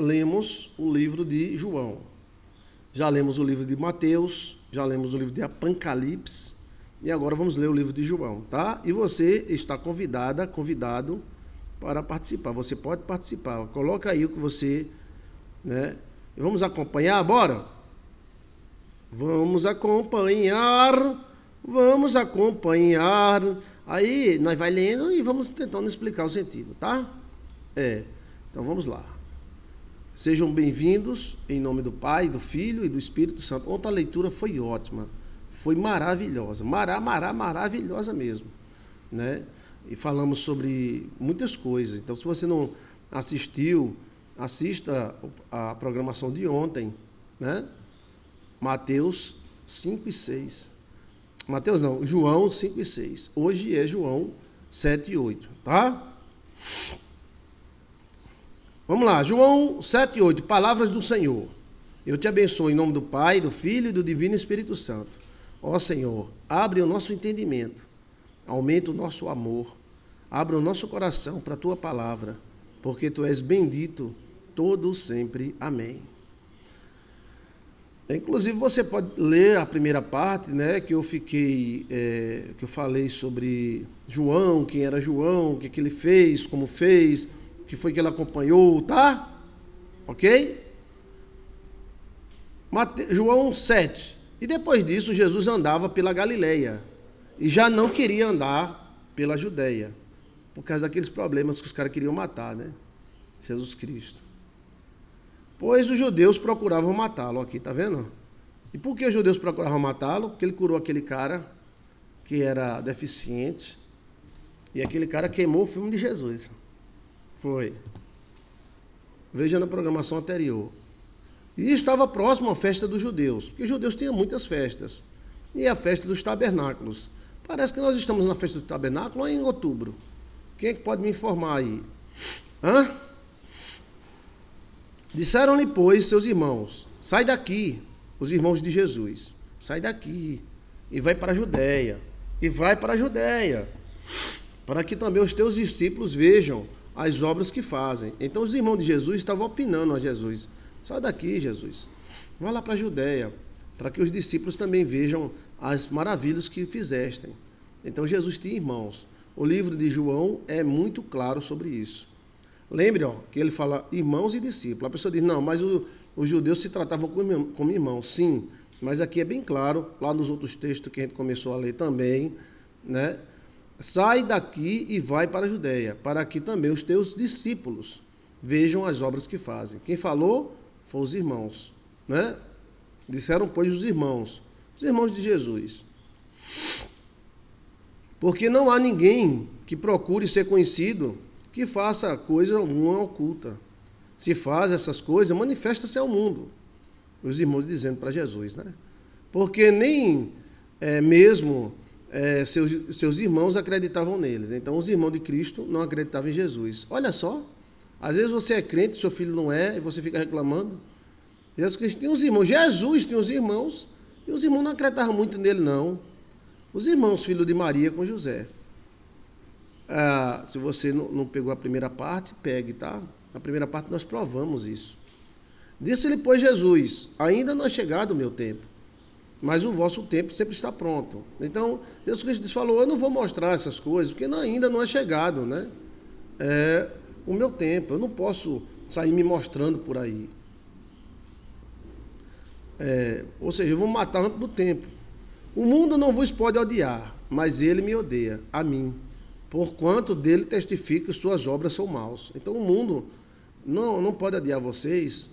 lemos o livro de João, já lemos o livro de Mateus, já lemos o livro de Apocalipse e agora vamos ler o livro de João, tá? E você está convidada, convidado para participar. Você pode participar. Coloca aí o que você, né? Vamos acompanhar, bora? Vamos acompanhar, vamos acompanhar. Aí nós vai lendo e vamos tentando explicar o sentido, tá? É. Então vamos lá. Sejam bem-vindos em nome do Pai, do Filho e do Espírito Santo. Ontem a leitura foi ótima, foi maravilhosa, mará, mará, maravilhosa mesmo, né? E falamos sobre muitas coisas. Então, se você não assistiu, assista a programação de ontem, né? Mateus 5 e 6. Mateus não, João 5 e 6. Hoje é João 7 e 8, tá? Vamos lá, João 8, palavras do Senhor. Eu te abençoo em nome do Pai, do Filho e do Divino Espírito Santo. Ó Senhor, abre o nosso entendimento, aumenta o nosso amor, abre o nosso coração para a tua palavra, porque tu és bendito todo sempre. Amém. Inclusive você pode ler a primeira parte, né, que eu fiquei, é, que eu falei sobre João, quem era João, o que, que ele fez, como fez, que foi que ele acompanhou, tá? Ok? Mate... João 7. E depois disso, Jesus andava pela Galileia. E já não queria andar pela Judéia. Por causa daqueles problemas que os caras queriam matar, né? Jesus Cristo. Pois os judeus procuravam matá-lo. Aqui, tá vendo? E por que os judeus procuravam matá-lo? Porque ele curou aquele cara que era deficiente. E aquele cara queimou o filme de Jesus. Foi. Veja na programação anterior. E estava próximo à festa dos judeus, porque os judeus tinham muitas festas. E a festa dos tabernáculos. Parece que nós estamos na festa do tabernáculo em outubro. Quem é que pode me informar aí? Hã? Disseram-lhe, pois, seus irmãos: Sai daqui, os irmãos de Jesus, sai daqui e vai para a Judéia, e vai para a Judéia, para que também os teus discípulos vejam as obras que fazem. Então os irmãos de Jesus estavam opinando a Jesus: sai daqui, Jesus, vá lá para a Judéia, para que os discípulos também vejam as maravilhas que fizestem. Então Jesus tinha irmãos. O livro de João é muito claro sobre isso. Lembre ó, que ele fala irmãos e discípulos. A pessoa diz: não, mas o, os judeus se tratavam como irmãos. Sim, mas aqui é bem claro, lá nos outros textos que a gente começou a ler também, né? Sai daqui e vai para a Judéia, para que também os teus discípulos vejam as obras que fazem. Quem falou foram os irmãos, né? Disseram, pois, os irmãos, os irmãos de Jesus. Porque não há ninguém que procure ser conhecido que faça coisa alguma oculta. Se faz essas coisas, manifesta-se ao mundo. Os irmãos dizendo para Jesus, né? Porque nem é, mesmo é, seus, seus irmãos acreditavam neles. Então, os irmãos de Cristo não acreditavam em Jesus. Olha só, às vezes você é crente, seu filho não é, e você fica reclamando. Jesus Cristo tinha uns irmãos, Jesus tinha uns irmãos, e os irmãos não acreditavam muito nele, não. Os irmãos, filho de Maria com José. Ah, se você não, não pegou a primeira parte, pegue, tá? Na primeira parte nós provamos isso. Disse-lhe, pois, Jesus: Ainda não é chegado o meu tempo mas o vosso tempo sempre está pronto. Então, Jesus Cristo falou: Eu não vou mostrar essas coisas, porque ainda não é chegado, né? É o meu tempo, eu não posso sair me mostrando por aí. É, ou seja, eu vou matar antes do tempo. O mundo não vos pode odiar, mas ele me odeia, a mim, porquanto dele testifico que suas obras são maus. Então, o mundo não, não pode odiar vocês,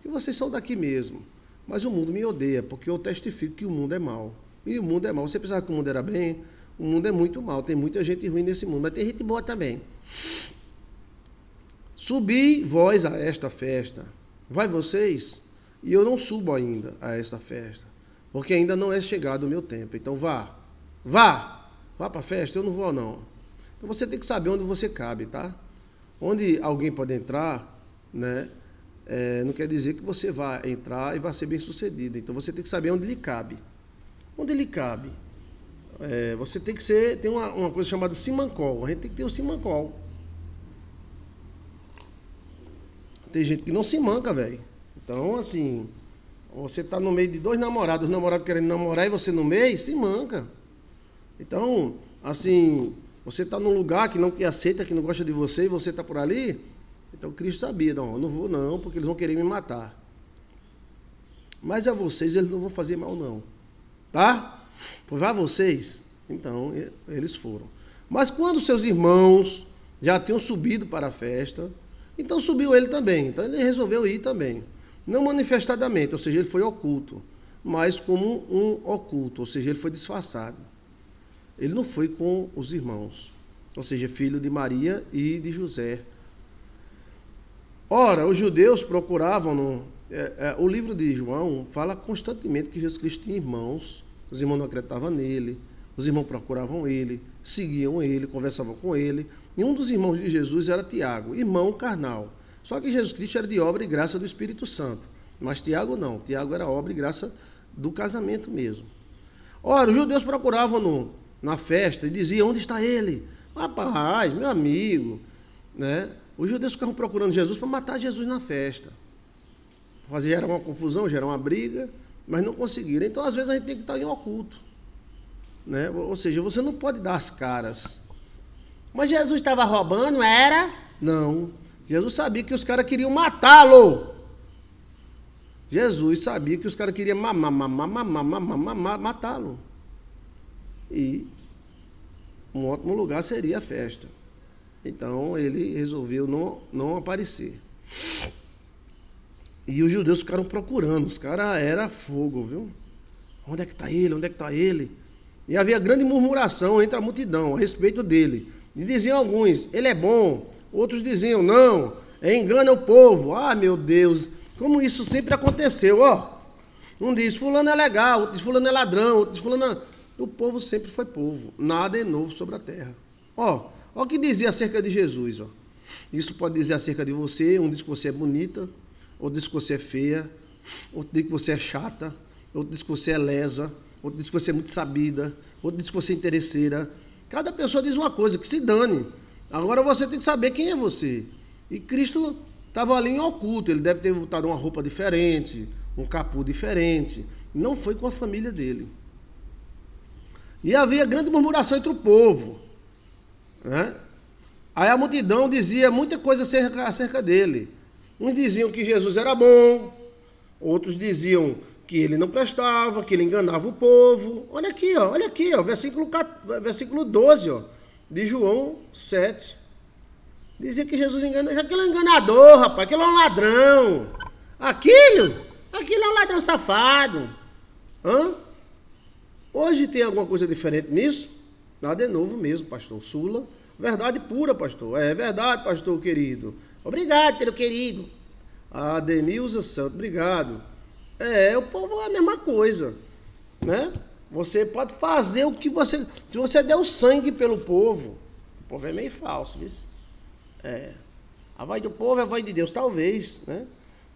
que vocês são daqui mesmo mas o mundo me odeia, porque eu testifico que o mundo é mal. E o mundo é mal. Você pensava que o mundo era bem? O mundo é muito mal. Tem muita gente ruim nesse mundo, mas tem gente boa também. Subi vós a esta festa. Vai vocês? E eu não subo ainda a esta festa, porque ainda não é chegado o meu tempo. Então vá. Vá. Vá para a festa, eu não vou não. Então você tem que saber onde você cabe, tá? Onde alguém pode entrar, né? é, não quer dizer que você vá entrar e vá ser bem sucedido. Então você tem que saber onde lhe cabe. Onde lhe cabe? É, você tem que ser. Tem uma, uma coisa chamada simancol. A gente tem que ter o um simancol. Tem gente que não se manca, velho. Então, assim, você está no meio de dois namorados, os namorados querendo namorar e você no meio, se manca. Então, assim, você está num lugar que não te aceita, que não gosta de você e você está por ali então Cristo sabia, não, eu não vou não, porque eles vão querer me matar. Mas a vocês eles não vão fazer mal não. Tá? Pois a vocês. Então eles foram. Mas quando seus irmãos já tinham subido para a festa, então subiu ele também. Então ele resolveu ir também. Não manifestadamente, ou seja, ele foi oculto, mas como um oculto, ou seja, ele foi disfarçado. Ele não foi com os irmãos, ou seja, filho de Maria e de José Ora, os judeus procuravam. No, é, é, o livro de João fala constantemente que Jesus Cristo tinha irmãos, os irmãos não acreditavam nele, os irmãos procuravam ele, seguiam ele, conversavam com ele. E um dos irmãos de Jesus era Tiago, irmão carnal. Só que Jesus Cristo era de obra e graça do Espírito Santo. Mas Tiago não, Tiago era obra e graça do casamento mesmo. Ora, os judeus procuravam no, na festa e diziam: onde está ele? Rapaz, meu amigo, né? Os judeus ficavam procurando Jesus para matar Jesus na festa. Fazer uma confusão, gerar uma briga, mas não conseguiram. Então, às vezes, a gente tem que estar em oculto. Né? Ou seja, você não pode dar as caras. Mas Jesus estava roubando, era? Não. Jesus sabia que os caras queriam matá-lo. Jesus sabia que os caras queriam matá-lo. E um ótimo lugar seria a festa. Então ele resolveu não, não aparecer. E os judeus ficaram procurando, os caras era fogo, viu? Onde é que está ele? Onde é que está ele? E havia grande murmuração entre a multidão a respeito dele. E diziam alguns, ele é bom. Outros diziam, não, é, engana o povo. Ah, meu Deus, como isso sempre aconteceu, ó. Um diz, fulano é legal, outro diz, fulano é ladrão, outro diz, fulano... É- o povo sempre foi povo, nada é novo sobre a terra. Ó, Olha o que dizia acerca de Jesus. Ó. Isso pode dizer acerca de você. Um diz que você é bonita, outro diz que você é feia, outro diz que você é chata, outro diz que você é lesa, outro diz que você é muito sabida, outro diz que você é interesseira. Cada pessoa diz uma coisa, que se dane. Agora você tem que saber quem é você. E Cristo estava ali em oculto, ele deve ter botado uma roupa diferente, um capuz diferente. Não foi com a família dele. E havia grande murmuração entre o povo. Né? Aí a multidão dizia muita coisa acerca, acerca dele. Uns diziam que Jesus era bom, outros diziam que ele não prestava, que ele enganava o povo. Olha aqui, ó, olha aqui, ó, versículo, versículo 12 ó, de João 7. Dizia que Jesus engana. Aquele é um enganador, rapaz, aquele é um ladrão. Aquilo, aquilo é um ladrão safado. Hã? Hoje tem alguma coisa diferente nisso? Nada é novo mesmo, pastor. Sula, verdade pura, pastor. É verdade, pastor querido. Obrigado pelo querido. A Denilza Santos, obrigado. É, o povo é a mesma coisa, né? Você pode fazer o que você... Se você der o sangue pelo povo, o povo é meio falso, viu? É. A voz do povo é a voz de Deus, talvez, né?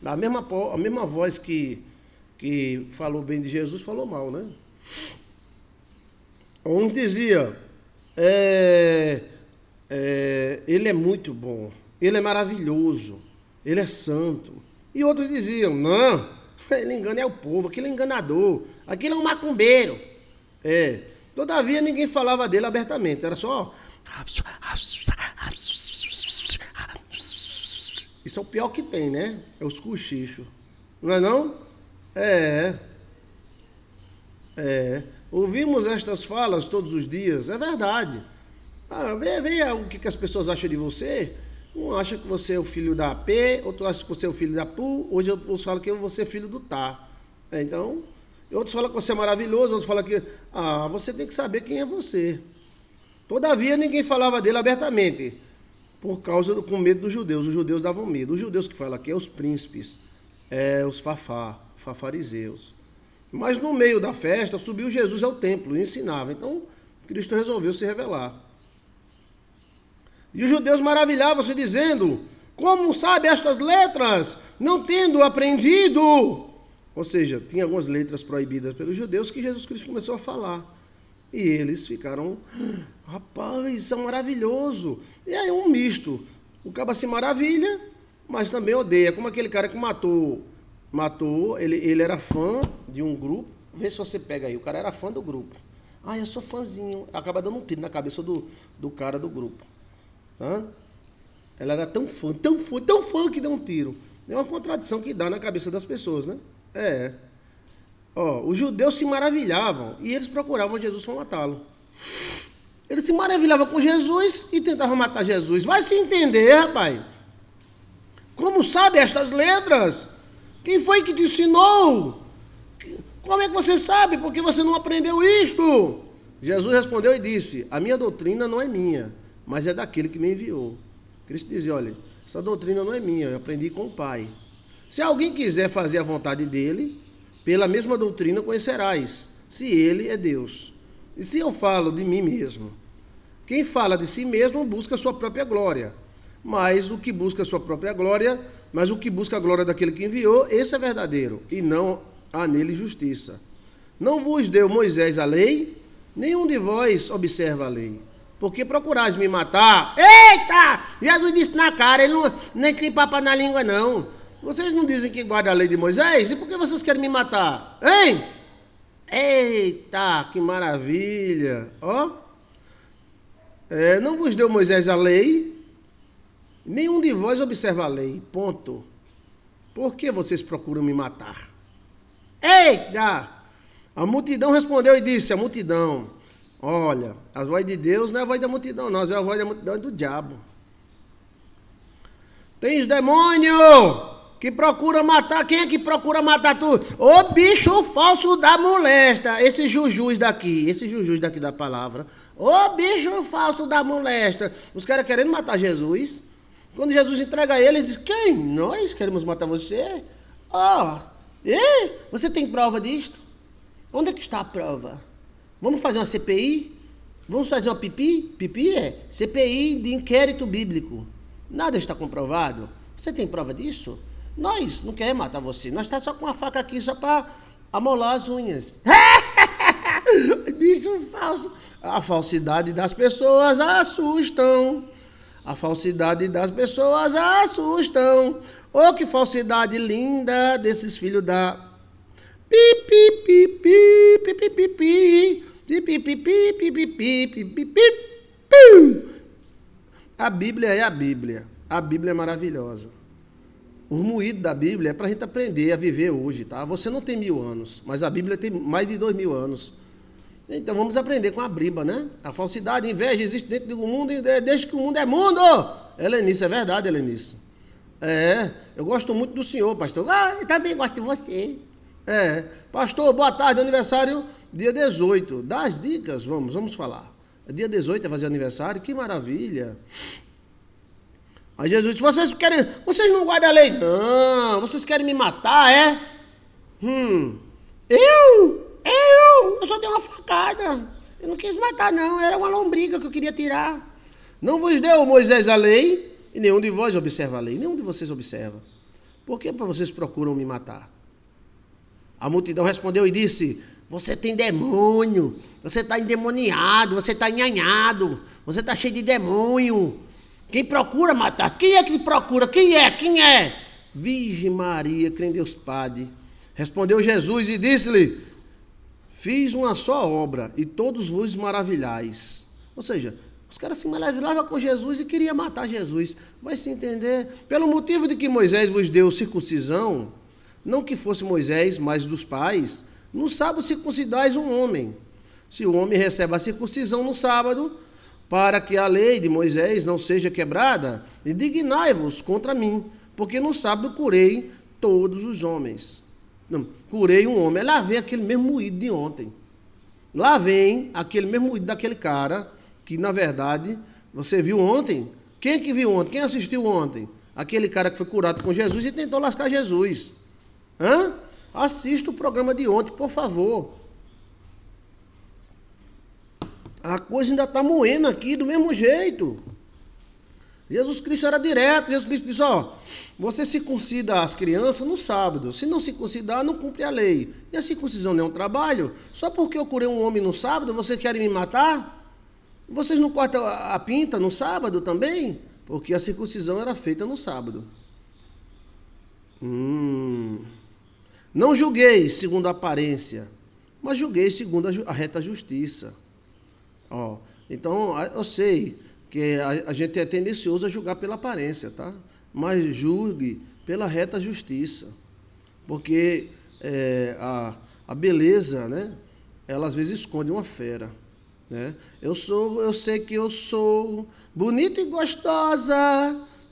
A mesma, a mesma voz que, que falou bem de Jesus falou mal, né? Um dizia: é, é, Ele é muito bom, ele é maravilhoso, ele é santo. E outros diziam: Não, ele engana é o povo, aquele é enganador, aquele é um macumbeiro. É. Todavia, ninguém falava dele abertamente, era só. Isso é o pior que tem, né? É os cochichos. Não é não? É. É. é. Ouvimos estas falas todos os dias, é verdade. Ah, veja, o que, que as pessoas acham de você. Um acha que você é o filho da P, outro acha que você é o filho da PU, hoje outros falam que você é filho do Tá. É, então, outros falam que você é maravilhoso, outros falam que. Ah, você tem que saber quem é você. Todavia, ninguém falava dele abertamente, por causa do com medo dos judeus. Os judeus davam medo. Os judeus que falam aqui é os príncipes, é os fafá, fafariseus. Mas no meio da festa subiu Jesus ao templo e ensinava. Então Cristo resolveu se revelar. E os judeus maravilhavam-se, dizendo: Como sabe estas letras, não tendo aprendido? Ou seja, tinha algumas letras proibidas pelos judeus que Jesus Cristo começou a falar. E eles ficaram, ah, rapaz, isso é maravilhoso. E aí um misto. O caba se maravilha, mas também odeia. Como aquele cara que matou matou, ele, ele era fã de um grupo. Vê se você pega aí, o cara era fã do grupo. Ah, eu sou fãzinho. Acaba dando um tiro na cabeça do, do cara do grupo. Hã? Ela era tão fã, tão fã, tão fã que deu um tiro. É uma contradição que dá na cabeça das pessoas, né? É. Ó, os judeus se maravilhavam e eles procuravam Jesus para matá-lo. Eles se maravilhavam com Jesus e tentava matar Jesus. Vai se entender, rapaz. Como sabe estas letras? Quem foi que te ensinou? Como é que você sabe? Porque você não aprendeu isto? Jesus respondeu e disse: A minha doutrina não é minha, mas é daquele que me enviou. Cristo dizia: Olha, essa doutrina não é minha, eu aprendi com o Pai. Se alguém quiser fazer a vontade dele, pela mesma doutrina conhecerás, se ele é Deus. E se eu falo de mim mesmo? Quem fala de si mesmo busca sua própria glória, mas o que busca sua própria glória mas o que busca a glória daquele que enviou, esse é verdadeiro, e não há nele justiça. Não vos deu Moisés a lei, nenhum de vós observa a lei. Porque procurais me matar. Eita! Jesus disse na cara, ele não, nem tem papa na língua, não. Vocês não dizem que guarda a lei de Moisés? E por que vocês querem me matar? Hein? Eita, que maravilha! Ó. É, não vos deu Moisés a lei, Nenhum de vós observa a lei. Ponto. Por que vocês procuram me matar? Eita! A multidão respondeu e disse: A multidão, olha, a voz de Deus não é a voz da multidão, não, é a voz da multidão é do diabo. os demônio que procura matar. Quem é que procura matar tu? O bicho falso da molesta. Esse jujus daqui, esse jujus daqui da palavra. O bicho falso da molesta. Os caras querendo matar Jesus. Quando Jesus entrega ele, ele diz: Quem? Nós queremos matar você? Ah, oh, é? e? Você tem prova disto? Onde é que está a prova? Vamos fazer uma CPI? Vamos fazer uma pipi? Pipi é CPI de inquérito bíblico. Nada está comprovado. Você tem prova disso? Nós não queremos matar você. Nós está só com uma faca aqui só para amolar as unhas. Bicho falso. A falsidade das pessoas assustam. A falsidade das pessoas assustam. Oh, que falsidade linda desses filhos da. Pi, pi, pi, pi, pi, pi, pi, pi, pi, pi, pi, pi, pi, pi, pi, pi, pi. A Bíblia é a Bíblia. A Bíblia é maravilhosa. O ruído da Bíblia é para a gente aprender a viver hoje, tá? Você não tem mil anos, mas a Bíblia tem mais de dois mil anos. Então vamos aprender com a briba, né? A falsidade, inveja existe dentro do mundo, é desde que o mundo é mundo! Helenice, é verdade, Helenice. É, eu gosto muito do senhor, pastor. Ah, eu também gosto de você. É, pastor, boa tarde, aniversário, dia 18. Das dicas, vamos, vamos falar. É dia 18 é fazer aniversário, que maravilha. Aí Jesus disse, vocês querem, vocês não guardam a lei? Não, vocês querem me matar, é? Hum, eu? Eu! Eu só dei uma facada. Eu não quis matar, não. Era uma lombriga que eu queria tirar. Não vos deu, Moisés, a lei, e nenhum de vós observa a lei. Nenhum de vocês observa. Por que vocês procuram me matar? A multidão respondeu e disse: Você tem demônio, você está endemoniado, você está enhanhado, você está cheio de demônio. Quem procura matar? Quem é que procura? Quem é? Quem é? Virgem Maria, crê em Deus Padre. Respondeu Jesus e disse-lhe: Fiz uma só obra e todos vos maravilhais. Ou seja, os caras se maravilhavam com Jesus e queriam matar Jesus. Vai se entender. Pelo motivo de que Moisés vos deu circuncisão, não que fosse Moisés, mas dos pais, no sábado circuncidais um homem. Se o homem recebe a circuncisão no sábado, para que a lei de Moisés não seja quebrada, indignai-vos contra mim, porque no sábado curei todos os homens. Não, curei um homem. É lá vem aquele mesmo moído de ontem. Lá vem aquele mesmo moído daquele cara que, na verdade, você viu ontem. Quem é que viu ontem? Quem assistiu ontem? Aquele cara que foi curado com Jesus e tentou lascar Jesus. Hã? Assista o programa de ontem, por favor. A coisa ainda está moendo aqui do mesmo jeito. Jesus Cristo era direto. Jesus Cristo disse: Ó, você se circuncida as crianças no sábado. Se não se circuncidar, não cumpre a lei. E a circuncisão não é um trabalho? Só porque eu curei um homem no sábado, vocês querem me matar? Vocês não cortam a pinta no sábado também? Porque a circuncisão era feita no sábado. Hum. Não julguei segundo a aparência, mas julguei segundo a, reta justiça. Ó, então, eu sei que a, a gente é tendencioso a julgar pela aparência, tá? mas julgue pela reta justiça. Porque é, a, a beleza, né? Ela às vezes esconde uma fera. Né? Eu sou, eu sei que eu sou bonita e gostosa.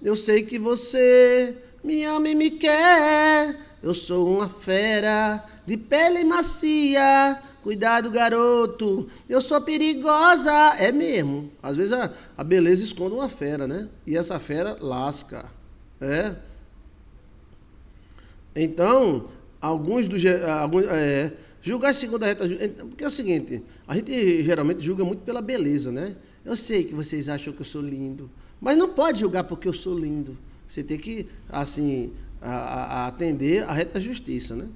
Eu sei que você me ama e me quer. Eu sou uma fera de pele macia. Cuidado, garoto, eu sou perigosa. É mesmo. Às vezes a, a beleza esconde uma fera, né? E essa fera lasca. É. Então, alguns dos. Alguns, é, julgar segundo a reta. Porque é o seguinte, a gente geralmente julga muito pela beleza, né? Eu sei que vocês acham que eu sou lindo, mas não pode julgar porque eu sou lindo. Você tem que, assim, a, a atender a reta justiça, né?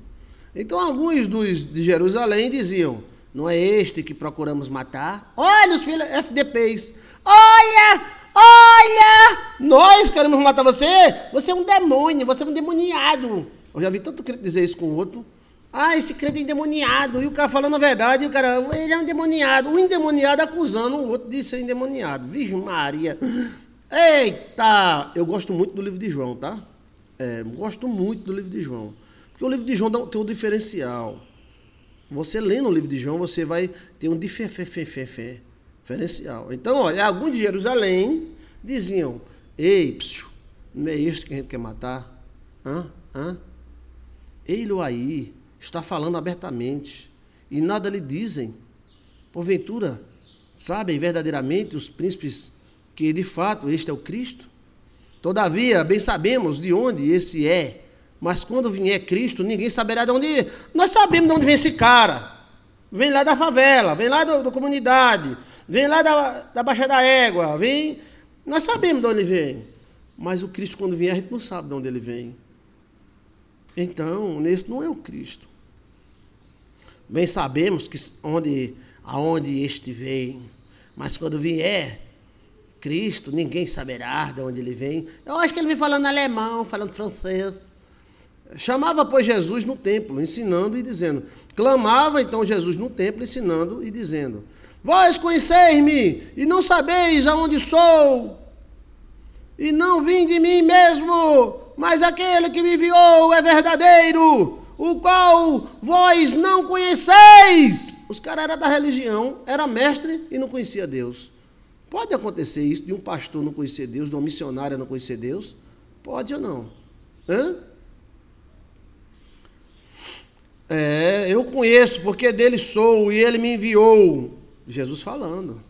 Então, alguns dos de Jerusalém diziam: Não é este que procuramos matar? Olha os filhos FDPs! Olha! Olha, nós queremos matar você. Você é um demônio, você é um demoniado. Eu já vi tanto crente dizer isso com o outro. Ah, esse crente é endemoniado. E o cara falando a verdade, e o cara, ele é um endemoniado. O endemoniado acusando o outro de ser endemoniado. Virgem Maria. Eita! Eu gosto muito do livro de João, tá? É, gosto muito do livro de João. Porque o livro de João tem um diferencial. Você lendo o livro de João, você vai ter um diferencial Diferencial. Então, olha, alguns de Jerusalém diziam: Ei, psiu, não é isso que a gente quer matar? Hã? Hã? Ele aí está falando abertamente e nada lhe dizem. Porventura, sabem verdadeiramente os príncipes que de fato este é o Cristo? Todavia, bem sabemos de onde esse é, mas quando vier Cristo, ninguém saberá de onde. Nós sabemos de onde vem esse cara. Vem lá da favela, vem lá da comunidade vem lá da, da Baixa da Égua, vem. Nós sabemos de onde vem. Mas o Cristo, quando vier, a gente não sabe de onde ele vem. Então, nesse não é o Cristo. Bem sabemos que onde, aonde este vem. Mas quando vier, Cristo, ninguém saberá de onde ele vem. Eu acho que ele vem falando alemão, falando francês. Chamava, pois, Jesus no templo, ensinando e dizendo. Clamava, então, Jesus no templo, ensinando e dizendo. Vós conheceis-me e não sabeis aonde sou, e não vim de mim mesmo, mas aquele que me enviou é verdadeiro, o qual vós não conheceis. Os caras eram da religião, era mestre e não conhecia Deus. Pode acontecer isso de um pastor não conhecer Deus, de uma missionária não conhecer Deus? Pode ou não? Hã? É, eu conheço, porque dele sou e ele me enviou. Jesus falando.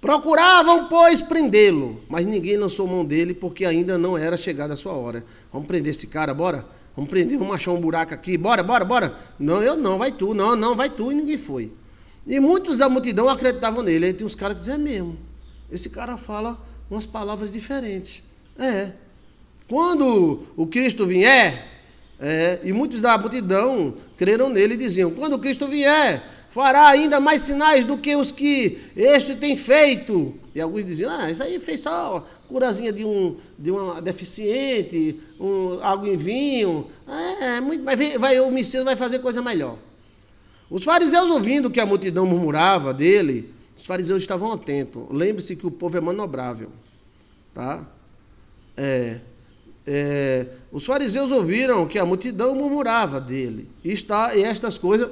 Procuravam, pois, prendê-lo, mas ninguém lançou mão dele porque ainda não era chegada a sua hora. Vamos prender esse cara, bora? Vamos prender, vamos achar um buraco aqui, bora, bora, bora. Não, eu não, vai tu, não, não, vai tu, e ninguém foi. E muitos da multidão acreditavam nele. Aí tem uns caras que dizem, é mesmo, esse cara fala umas palavras diferentes. É. Quando o Cristo vier, é, e muitos da multidão creram nele e diziam, quando o Cristo vier, fará ainda mais sinais do que os que este tem feito. E alguns diziam, ah, isso aí fez só curazinha de, um, de uma deficiente, um, algo em vinho. É, é muito, mas vem, vai, o Messias vai fazer coisa melhor. Os fariseus, ouvindo que a multidão murmurava dele, os fariseus estavam atentos. Lembre-se que o povo é manobrável. Tá? É, é, os fariseus ouviram que a multidão murmurava dele. E, está, e estas coisas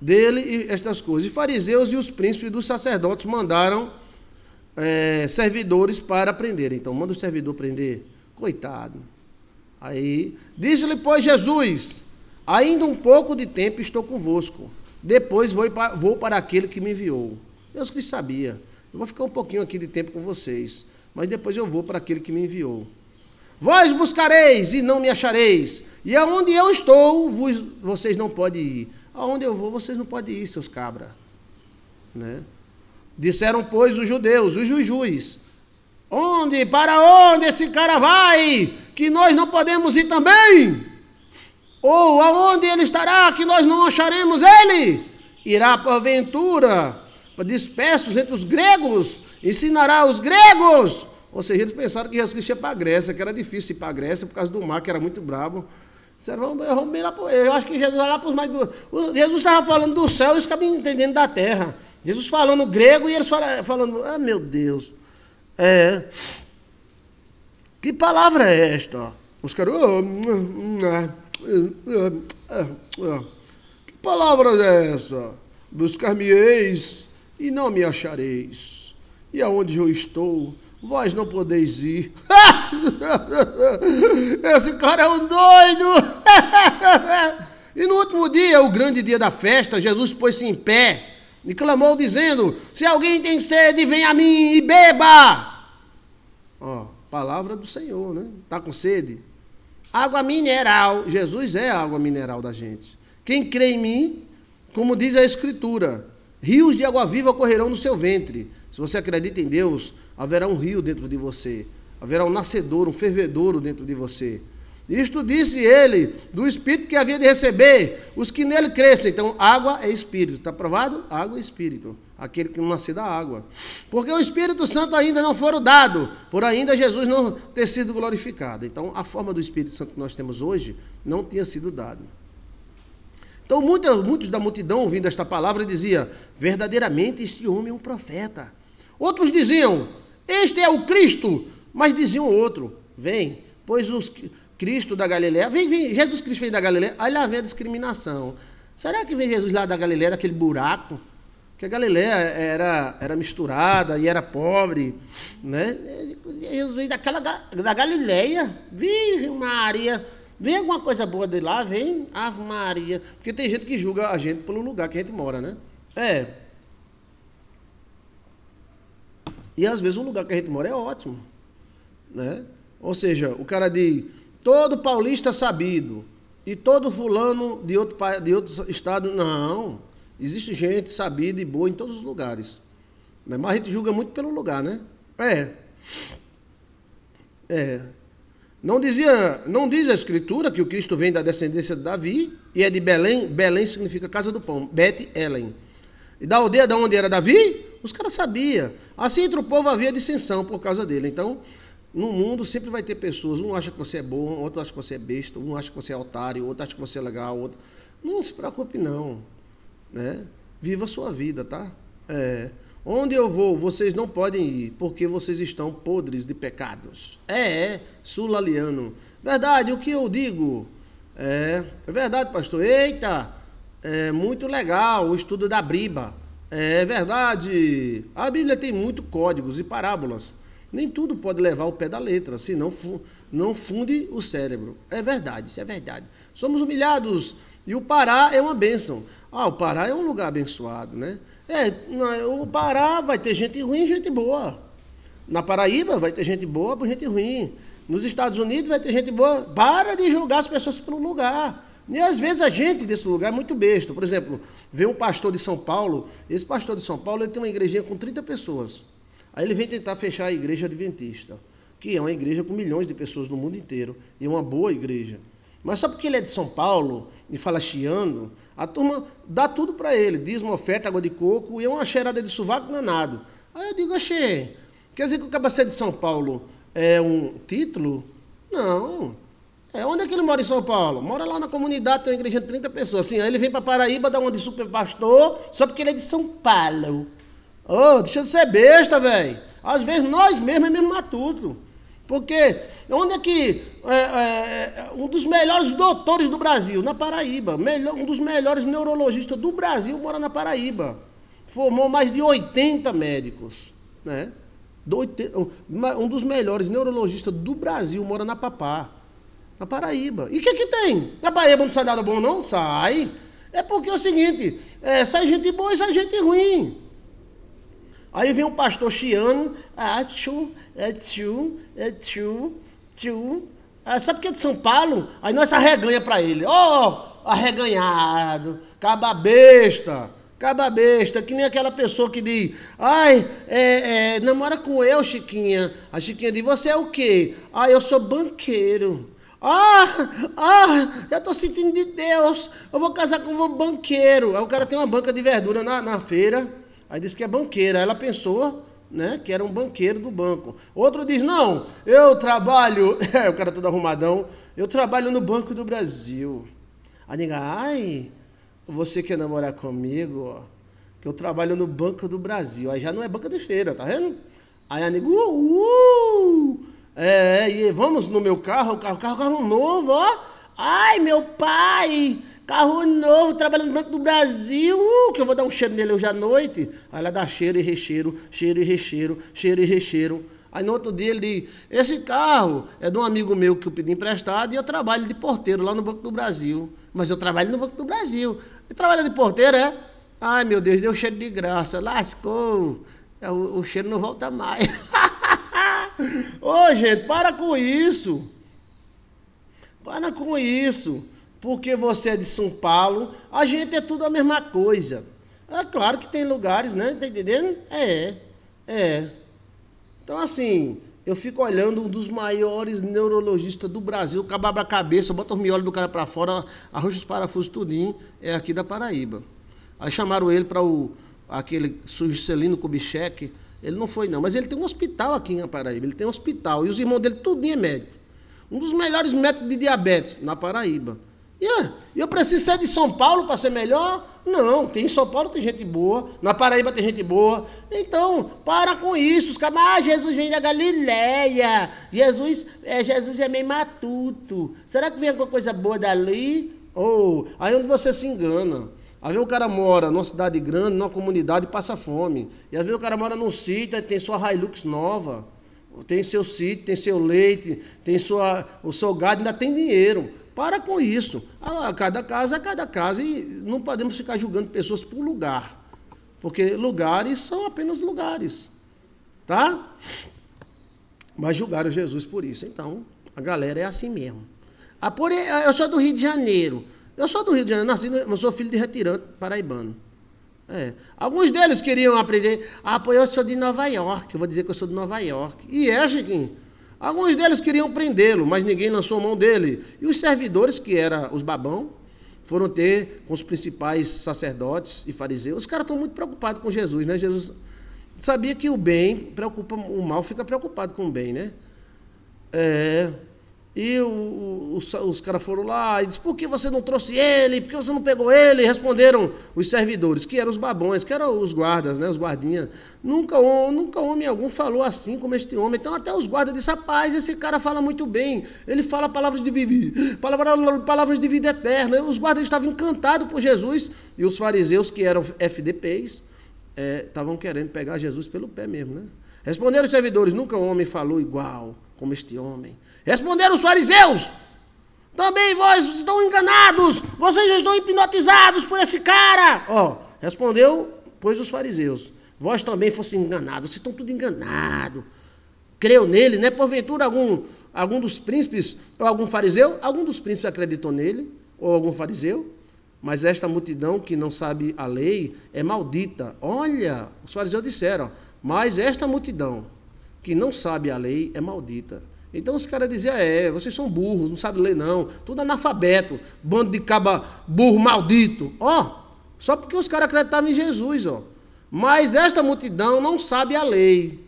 dele e estas coisas. E fariseus e os príncipes dos sacerdotes mandaram é, servidores para prender. Então, manda o servidor prender. Coitado. Aí, disse-lhe, pois, Jesus: ainda um pouco de tempo estou convosco. Depois vou para, vou para aquele que me enviou. Deus que sabia. Eu vou ficar um pouquinho aqui de tempo com vocês, mas depois eu vou para aquele que me enviou. Vós buscareis e não me achareis, e aonde eu estou, vos, vocês não podem ir. Aonde eu vou, vocês não podem ir, seus cabra. Né? Disseram, pois, os judeus, os jujuis. Onde, para onde esse cara vai? Que nós não podemos ir também? Ou aonde ele estará que nós não acharemos ele? Irá porventura, dispersos entre os gregos, ensinará os gregos. Ou seja, eles pensaram que Jesus ia para a Grécia, que era difícil ir para a Grécia por causa do mar, que era muito bravo. Disseram, eu arrombei lá pro... Eu acho que Jesus lá para os mais. Do... Jesus estava falando do céu e os caras entendendo da terra. Jesus falando grego e eles falando. Ah, meu Deus. É. Que palavra é esta? Os caras. Ah, ah, ah, que palavra é essa? Buscar-me-eis e não me achareis. E aonde eu estou? Vós não podeis ir. Esse cara é um doido! e no último dia, o grande dia da festa, Jesus pôs-se em pé e clamou, dizendo: Se alguém tem sede, vem a mim e beba. Ó, palavra do Senhor, né? Tá com sede? Água mineral. Jesus é a água mineral da gente. Quem crê em mim, como diz a Escritura, rios de água viva correrão no seu ventre. Se você acredita em Deus, haverá um rio dentro de você, haverá um nascedor, um fervedouro dentro de você. Isto disse ele, do Espírito que havia de receber, os que nele crescem. Então, água é Espírito, está provado? Água é Espírito, aquele que não nasce da água. Porque o Espírito Santo ainda não foi dado, por ainda Jesus não ter sido glorificado. Então, a forma do Espírito Santo que nós temos hoje não tinha sido dado. Então, muitos, muitos da multidão ouvindo esta palavra dizia: verdadeiramente este homem é um profeta. Outros diziam: este é o Cristo. Mas dizia um outro: Vem, pois os Cristo da Galiléia Vem, vem, Jesus Cristo vem da Galiléia Aí lá vem a discriminação. Será que vem Jesus lá da Galiléia daquele buraco? que a Galileia era, era misturada e era pobre, né? Jesus veio daquela da Galileia, vem Maria, vem alguma coisa boa de lá, vem Ave Maria, porque tem gente que julga a gente pelo lugar que a gente mora, né? É, E às vezes o lugar que a gente mora é ótimo. Né? Ou seja, o cara diz, todo paulista sabido e todo fulano de outro, de outro estado. Não. Existe gente sabida e boa em todos os lugares. Né? Mas a gente julga muito pelo lugar, né? É. É. Não, dizia, não diz a escritura que o Cristo vem da descendência de Davi e é de Belém. Belém significa casa do pão. Bet Ellen. E da aldeia de onde era Davi? Os caras sabiam. Assim entre o povo havia dissensão por causa dele. Então, no mundo sempre vai ter pessoas, um acha que você é bom, outro acha que você é besta, um acha que você é otário, outro acha que você é legal, outro. Não se preocupe não, né? Viva a sua vida, tá? É. Onde eu vou, vocês não podem ir, porque vocês estão podres de pecados. É, é, sulaliano. Verdade, o que eu digo? É, é verdade, pastor. Eita, é muito legal o estudo da briba. É verdade. A Bíblia tem muitos códigos e parábolas. Nem tudo pode levar ao pé da letra, senão fu não funde o cérebro. É verdade, isso é verdade. Somos humilhados e o Pará é uma bênção. Ah, o Pará é um lugar abençoado, né? É, o Pará vai ter gente ruim e gente boa. Na Paraíba vai ter gente boa por gente ruim. Nos Estados Unidos vai ter gente boa. Para de julgar as pessoas pelo lugar. E às vezes a gente desse lugar é muito besta. Por exemplo, vem um pastor de São Paulo, esse pastor de São Paulo ele tem uma igrejinha com 30 pessoas. Aí ele vem tentar fechar a igreja adventista, que é uma igreja com milhões de pessoas no mundo inteiro, e é uma boa igreja. Mas só porque ele é de São Paulo e fala chiando, a turma dá tudo para ele, diz uma oferta, água de coco e é uma cheirada de sovaco danado. Aí eu digo, achei, quer dizer que o cabacete de São Paulo é um título? Não. É, onde é que ele mora em São Paulo? Mora lá na comunidade, tem uma igreja de 30 pessoas. Assim, aí ele vem para Paraíba, dá uma de super pastor, só porque ele é de São Paulo. Ô, oh, deixa de ser besta, velho. Às vezes nós mesmos é mesmo matuto. Porque onde é que é, é, é, um dos melhores doutores do Brasil? Na Paraíba. Melhor, um dos melhores neurologistas do Brasil mora na Paraíba. Formou mais de 80 médicos. Né? Um dos melhores neurologistas do Brasil mora na Papá. Na Paraíba. E o que, é que tem? Na Paraíba não sai nada bom, não? Sai. É porque é o seguinte: é, sai gente boa e sai gente ruim. Aí vem um pastor chiano, ah, tchu, é tchu, é tchu, tchu. Ah, sabe que é de São Paulo? Aí nós arreganha para ele. Ó, oh, arreganhado, caba besta, caba besta, que nem aquela pessoa que diz, ai, é, é, namora com eu, Chiquinha. A Chiquinha diz, você é o quê? Ah, eu sou banqueiro. Ah, ah, já estou sentindo de Deus. Eu vou casar com um banqueiro. Aí o cara tem uma banca de verdura na, na feira. Aí diz que é banqueira. Aí ela pensou né, que era um banqueiro do banco. Outro diz: Não, eu trabalho. É, o cara todo arrumadão. Eu trabalho no Banco do Brasil. Aí nega, ai, você quer namorar comigo? Que eu trabalho no Banco do Brasil. Aí já não é banca de feira, tá vendo? Aí a nega, uhul. uh, uh é, e vamos no meu carro, carro, carro, carro novo, ó. Ai, meu pai, carro novo, trabalhando no Banco do Brasil, uh, que eu vou dar um cheiro nele hoje à noite. Aí ela dá cheiro e recheiro, cheiro e recheiro, cheiro e recheiro. Aí no outro dia ele diz, esse carro é de um amigo meu que eu pedi emprestado e eu trabalho de porteiro lá no Banco do Brasil. Mas eu trabalho no Banco do Brasil. E trabalha de porteiro, é? Ai, meu Deus, deu cheiro de graça, lascou. É, o, o cheiro não volta mais. Ô, gente, para com isso. Para com isso. Porque você é de São Paulo, a gente é tudo a mesma coisa. É claro que tem lugares, né? Tá entendendo? É, é. Então, assim, eu fico olhando um dos maiores neurologistas do Brasil, cababra a cabeça, bota os miolos do cara para fora, arrocha os parafusos tudinho, é aqui da Paraíba. Aí chamaram ele para o aquele Juscelino Kubitschek, ele não foi, não. Mas ele tem um hospital aqui na Paraíba. Ele tem um hospital. E os irmãos dele, tudinho é médico. Um dos melhores médicos de diabetes na Paraíba. E yeah. eu preciso ser de São Paulo para ser melhor? Não, tem em São Paulo tem gente boa, na Paraíba tem gente boa. Então, para com isso. Os caras, ah, Jesus vem da Galileia. Jesus é, Jesus é meio matuto. Será que vem alguma coisa boa dali? Ou, oh, aí onde você se engana. Às vezes o cara mora numa cidade grande, numa comunidade e passa fome. E às vezes o cara mora num sítio, tem sua Hilux nova, tem seu sítio, tem seu leite, tem sua, o seu gado, ainda tem dinheiro. Para com isso. A ah, cada casa é cada casa e não podemos ficar julgando pessoas por lugar. Porque lugares são apenas lugares. Tá? Mas julgaram Jesus por isso. Então, a galera é assim mesmo. Ah, por, eu sou do Rio de Janeiro. Eu sou do Rio de Janeiro, nasci, mas sou filho de retirante paraibano. É. Alguns deles queriam aprender. Ah, pô, eu sou de Nova York, eu vou dizer que eu sou de Nova York. E é, Chiquinho. Alguns deles queriam prendê-lo, mas ninguém lançou mão dele. E os servidores, que eram os babão, foram ter com os principais sacerdotes e fariseus. Os caras estão muito preocupados com Jesus, né? Jesus sabia que o bem preocupa, o mal fica preocupado com o bem, né? É, e o, o, os, os caras foram lá e disse: por que você não trouxe ele? Por que você não pegou ele? E responderam os servidores, que eram os babões, que eram os guardas, né, os guardinhas. Nunca, nunca homem algum falou assim como este homem. Então, até os guardas disseram: rapaz, esse cara fala muito bem. Ele fala palavras de vida, palavras, palavras de vida eterna. Os guardas estavam encantados por Jesus e os fariseus, que eram FDPs, eh, estavam é, querendo pegar Jesus pelo pé mesmo, né? Responderam os servidores: Nunca um homem falou igual como este homem. Responderam os fariseus: Também vós estão enganados, vocês estão hipnotizados por esse cara. Ó, oh, respondeu, pois, os fariseus: Vós também foste enganados, vocês estão tudo enganados. Creu nele, né? Porventura, algum, algum dos príncipes, ou algum fariseu, algum dos príncipes acreditou nele, ou algum fariseu. Mas esta multidão que não sabe a lei é maldita. Olha, os fariseus disseram: mas esta multidão que não sabe a lei é maldita. Então os caras diziam, é, vocês são burros, não sabem ler não, tudo analfabeto, bando de caba burro maldito. Ó, oh, só porque os caras acreditavam em Jesus, ó. Oh. Mas esta multidão não sabe a lei.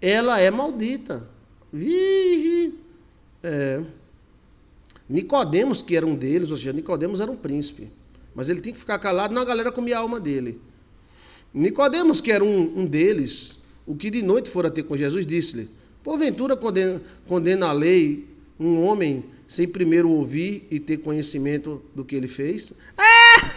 Ela é maldita. Vigi. É. Nicodemos, que era um deles, ou seja, Nicodemos era um príncipe. Mas ele tinha que ficar calado, não a galera comia a alma dele. Nicodemos, que era um, um deles, o que de noite fora ter com Jesus, disse-lhe: Porventura condena, condena a lei um homem sem primeiro ouvir e ter conhecimento do que ele fez?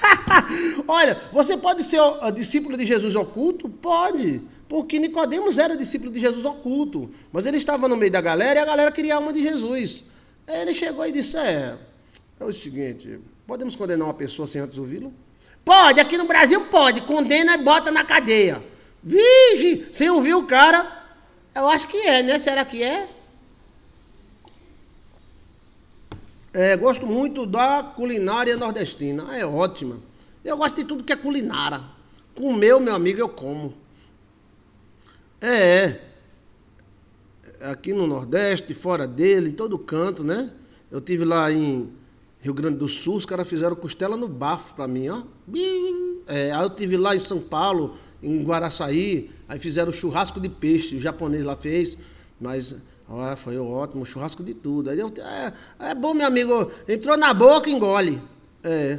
Olha, você pode ser discípulo de Jesus oculto? Pode, porque Nicodemos era discípulo de Jesus oculto, mas ele estava no meio da galera e a galera queria a alma de Jesus. Aí ele chegou e disse: É, é o seguinte, podemos condenar uma pessoa sem antes ouvi-lo? Pode, aqui no Brasil pode, condena e bota na cadeia. Vige, se eu o cara, eu acho que é, né? Será que é? é gosto muito da culinária nordestina, é ótima. Eu gosto de tudo que é culinária. Comeu, meu amigo, eu como. É, é. aqui no Nordeste, fora dele, em todo canto, né? Eu tive lá em Rio Grande do Sul, os caras fizeram costela no bafo para mim, ó. É, aí eu tive lá em São Paulo, em Guaraçaí, aí fizeram churrasco de peixe, o japonês lá fez, mas ó, foi ótimo, churrasco de tudo. Aí eu, é, é bom, meu amigo, entrou na boca, engole. É.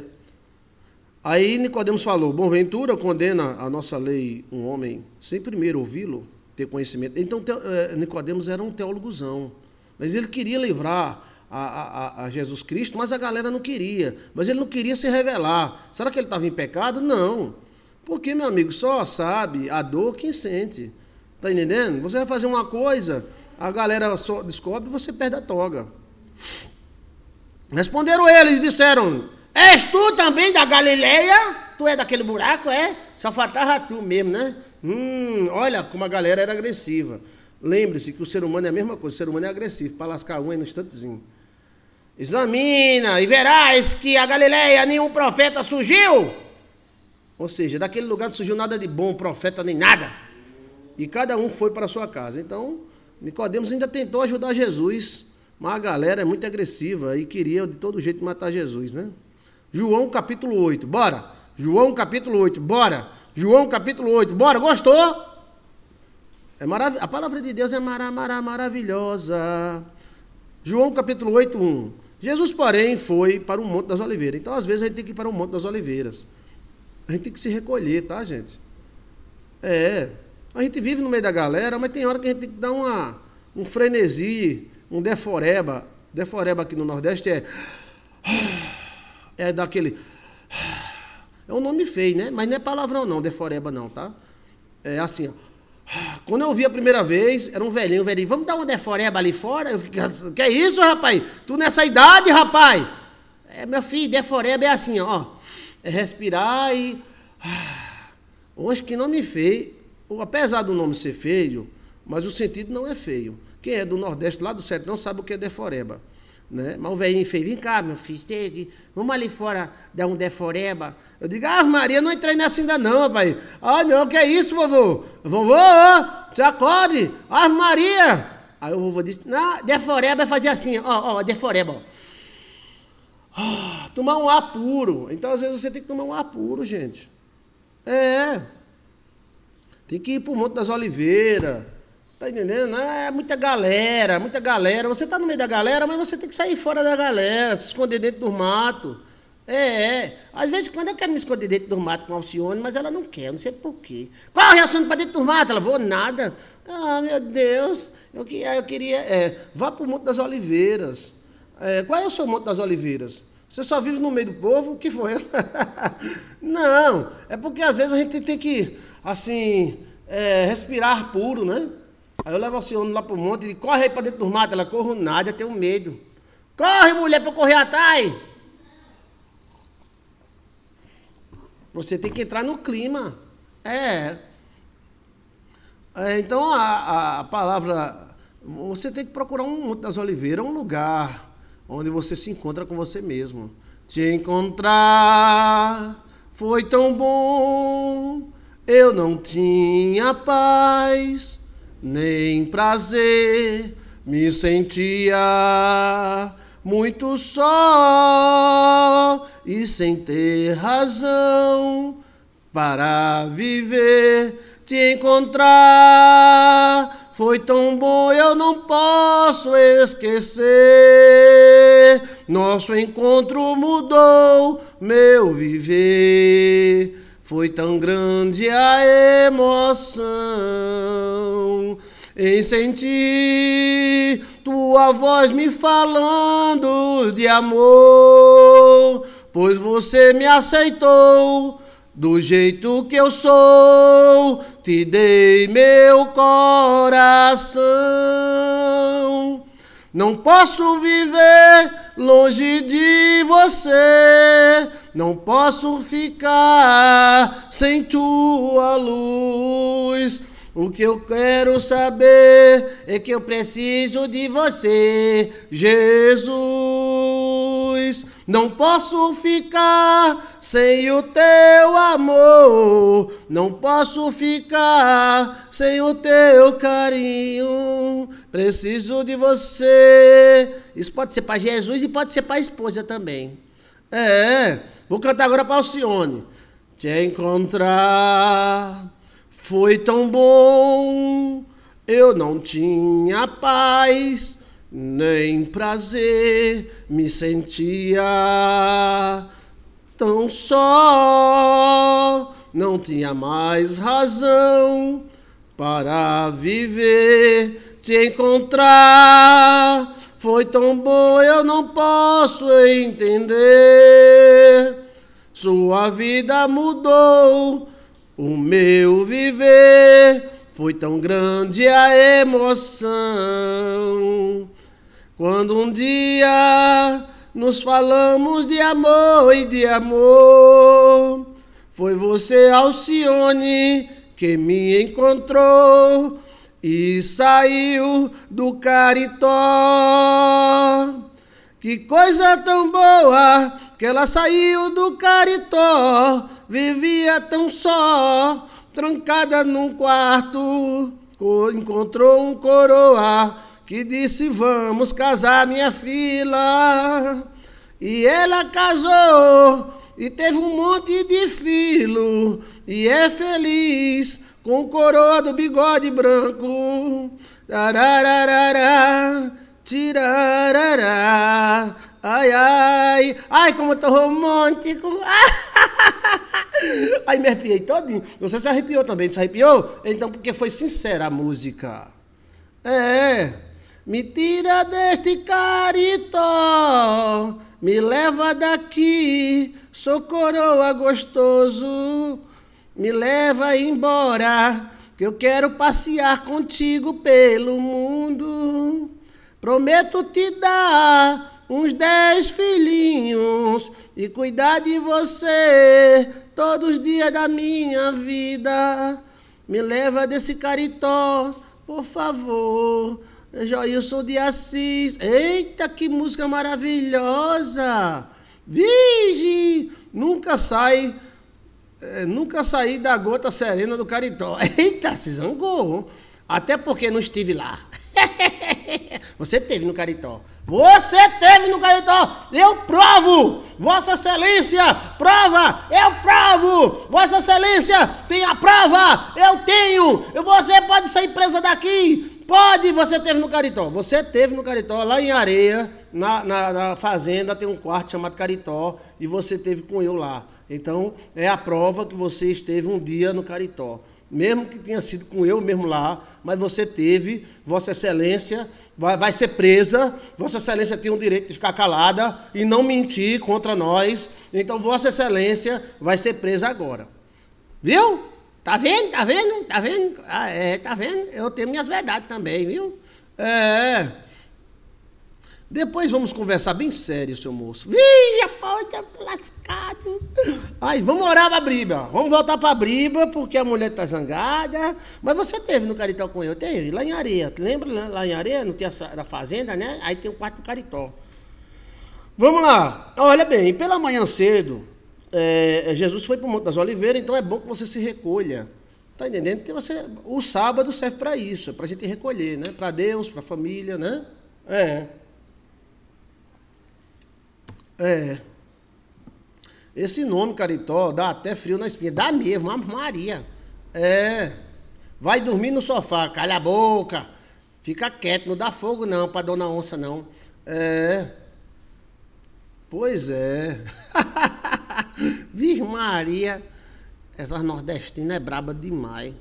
Aí Nicodemos falou, Bonventura condena a nossa lei um homem sem primeiro ouvi-lo, ter conhecimento. Então é, Nicodemos era um teólogozão, mas ele queria livrar a, a, a, Jesus Cristo, mas a galera não queria. Mas ele não queria se revelar. Será que ele estava em pecado? Não. Porque, meu amigo, só sabe a dor quem sente. Tá entendendo? Você vai fazer uma coisa, a galera só descobre e você perde a toga. Responderam eles, disseram: És tu também da Galileia? Tu é daquele buraco, é? Só faltava tu mesmo, né? Hum, olha como a galera era agressiva. Lembre-se que o ser humano é a mesma coisa, o ser humano é agressivo, para lascar um é no instantezinho. Examina e verás que a Galileia nenhum profeta surgiu. Ou seja, daquele lugar não surgiu nada de bom, profeta nem nada. E cada um foi para sua casa. Então, Nicodemos ainda tentou ajudar Jesus, mas a galera é muito agressiva e queria de todo jeito matar Jesus, né? João capítulo 8, bora. João capítulo 8, bora. João capítulo 8, bora. Gostou? É marav a palavra de Deus é mara, mara, maravilhosa. João capítulo 8, 1. Jesus, porém, foi para o Monte das Oliveiras. Então, às vezes, a gente tem que ir para o Monte das Oliveiras. A gente tem que se recolher, tá, gente? É. A gente vive no meio da galera, mas tem hora que a gente tem que dar uma, um frenesi, um deforeba. Deforeba aqui no Nordeste é. É daquele. É um nome feio, né? Mas não é palavrão, não, deforeba, não, tá? É assim, ó. Quando eu vi a primeira vez, era um velhinho, um velhinho, vamos dar uma deforeba ali fora? Eu fiquei, assim, que é isso, rapaz? Tu nessa idade, rapaz? É, meu filho, deforeba é assim, ó. É respirar e. Hoje ah, que nome feio. Apesar do nome ser feio, mas o sentido não é feio. Quem é do Nordeste, lá do Sertão, sabe o que é deforeba. Né? Mas o velhinho fez, vem cá, meu filho, vamos ali fora dar um deforeba. Eu digo, ah, Maria, não entrei nessa ainda não, pai. Ah, não, que é isso, vovô? Vovô, você acorde, ah, Maria. Aí o vovô disse, não, deforeba é fazer assim, ó, ó, deforeba, ó. Ah, tomar um ar puro. Então, às vezes, você tem que tomar um ar puro, gente. É. Tem que ir para o Monte das Oliveiras, Tá entendendo? É muita galera, muita galera. Você tá no meio da galera, mas você tem que sair fora da galera, se esconder dentro do mato. É, é. Às vezes, quando eu quero me esconder dentro do mato com a Alcione, mas ela não quer, não sei porquê. Corre, Alcione, para dentro do mato. Ela, vou nada. Ah, meu Deus. Eu, que, eu queria... É, vá para o Monte das Oliveiras. É, qual é o seu Monte das Oliveiras? Você só vive no meio do povo? O que foi? não, é porque às vezes a gente tem que, assim, é, respirar puro, né? Aí eu levo o homem lá pro monte e digo, corre aí pra dentro do mato. Ela, corro nada, eu tenho medo. Corre, mulher, pra eu correr atrás. Você tem que entrar no clima. É. é então a, a palavra. Você tem que procurar um Monte das Oliveiras, um lugar onde você se encontra com você mesmo. Te encontrar foi tão bom, eu não tinha paz nem prazer me sentia muito só e sem ter razão para viver, te encontrar. Foi tão bom, eu não posso esquecer. Nosso encontro mudou meu viver foi tão grande a emoção em sentir tua voz me falando de amor, pois você me aceitou do jeito que eu sou, te dei meu coração. Não posso viver longe de você. Não posso ficar sem tua luz. O que eu quero saber é que eu preciso de você, Jesus. Não posso ficar sem o teu amor, não posso ficar sem o teu carinho. Preciso de você. Isso pode ser para Jesus e pode ser para a esposa também. É, vou cantar agora para Alcione. Te encontrar foi tão bom, eu não tinha paz nem prazer me sentia tão só, não tinha mais razão para viver, te encontrar. Foi tão bom, eu não posso entender. Sua vida mudou, o meu viver foi tão grande a emoção quando um dia nos falamos de amor e de amor, foi você, Alcione, que me encontrou e saiu do Caritó. Que coisa tão boa que ela saiu do Caritó, vivia tão só, trancada num quarto, encontrou um coroa que disse: Vamos casar, minha filha. E ela casou e teve um monte de filho e é feliz com coroa do bigode branco. Tarararará, tirarará. Ai, ai, ai, como eu tô romântico. Aí me arrepiei todinho. Você se arrepiou também, se arrepiou? Então, porque foi sincera a música. É. Me tira deste caritó, me leva daqui, sou coroa gostoso. Me leva embora, que eu quero passear contigo pelo mundo. Prometo te dar uns dez filhinhos e cuidar de você todos os dias da minha vida. Me leva desse caritó, por favor Joilson de Assis. Eita, que música maravilhosa! Vigi! Nunca sai. É, nunca saí da gota serena do Caritó. Eita, se zangou. Até porque não estive lá. Você teve no Caritó. Você teve no Caritó. Eu provo. Vossa Excelência, prova. Eu provo. Vossa Excelência, tem a prova. Eu tenho. Você pode sair presa daqui Pode, você teve no Caritó. Você teve no Caritó, lá em Areia, na, na, na, fazenda, tem um quarto chamado Caritó, e você teve com eu lá. Então, é a prova que você esteve um dia no Caritó. Mesmo que tenha sido com eu mesmo lá, mas você teve, Vossa Excelência vai, vai ser presa, Vossa Excelência tem o direito de ficar calada e não mentir contra nós, então Vossa Excelência vai ser presa agora. Viu? Tá vendo? Tá vendo? Tá vendo? Ah, é, tá vendo? Eu tenho minhas verdades também, viu? É. Depois vamos conversar bem sério, seu moço. Vija, pô, eu lascado. Aí, vamos orar pra briba. Vamos voltar pra briba, porque a mulher tá zangada. Mas você teve no Caritó com eu? Teve, lá em Areia. Lembra lá em Areia? Não tinha da fazenda, né? Aí tem o quarto do Caritó. Vamos lá. Olha bem, pela manhã cedo, é, é, Jesus foi para o Monte das Oliveiras, então é bom que você se recolha. Tá entendendo? Então você, o sábado serve para isso, é para a gente recolher, né? Para Deus, para a família, né? É. É. Esse nome, Caritó, dá até frio na espinha. Dá mesmo, a Maria. É. Vai dormir no sofá, calha a boca. Fica quieto, não dá fogo não para Dona Onça, não. É. Pois é. Virgem Maria, essas nordestinas é braba demais.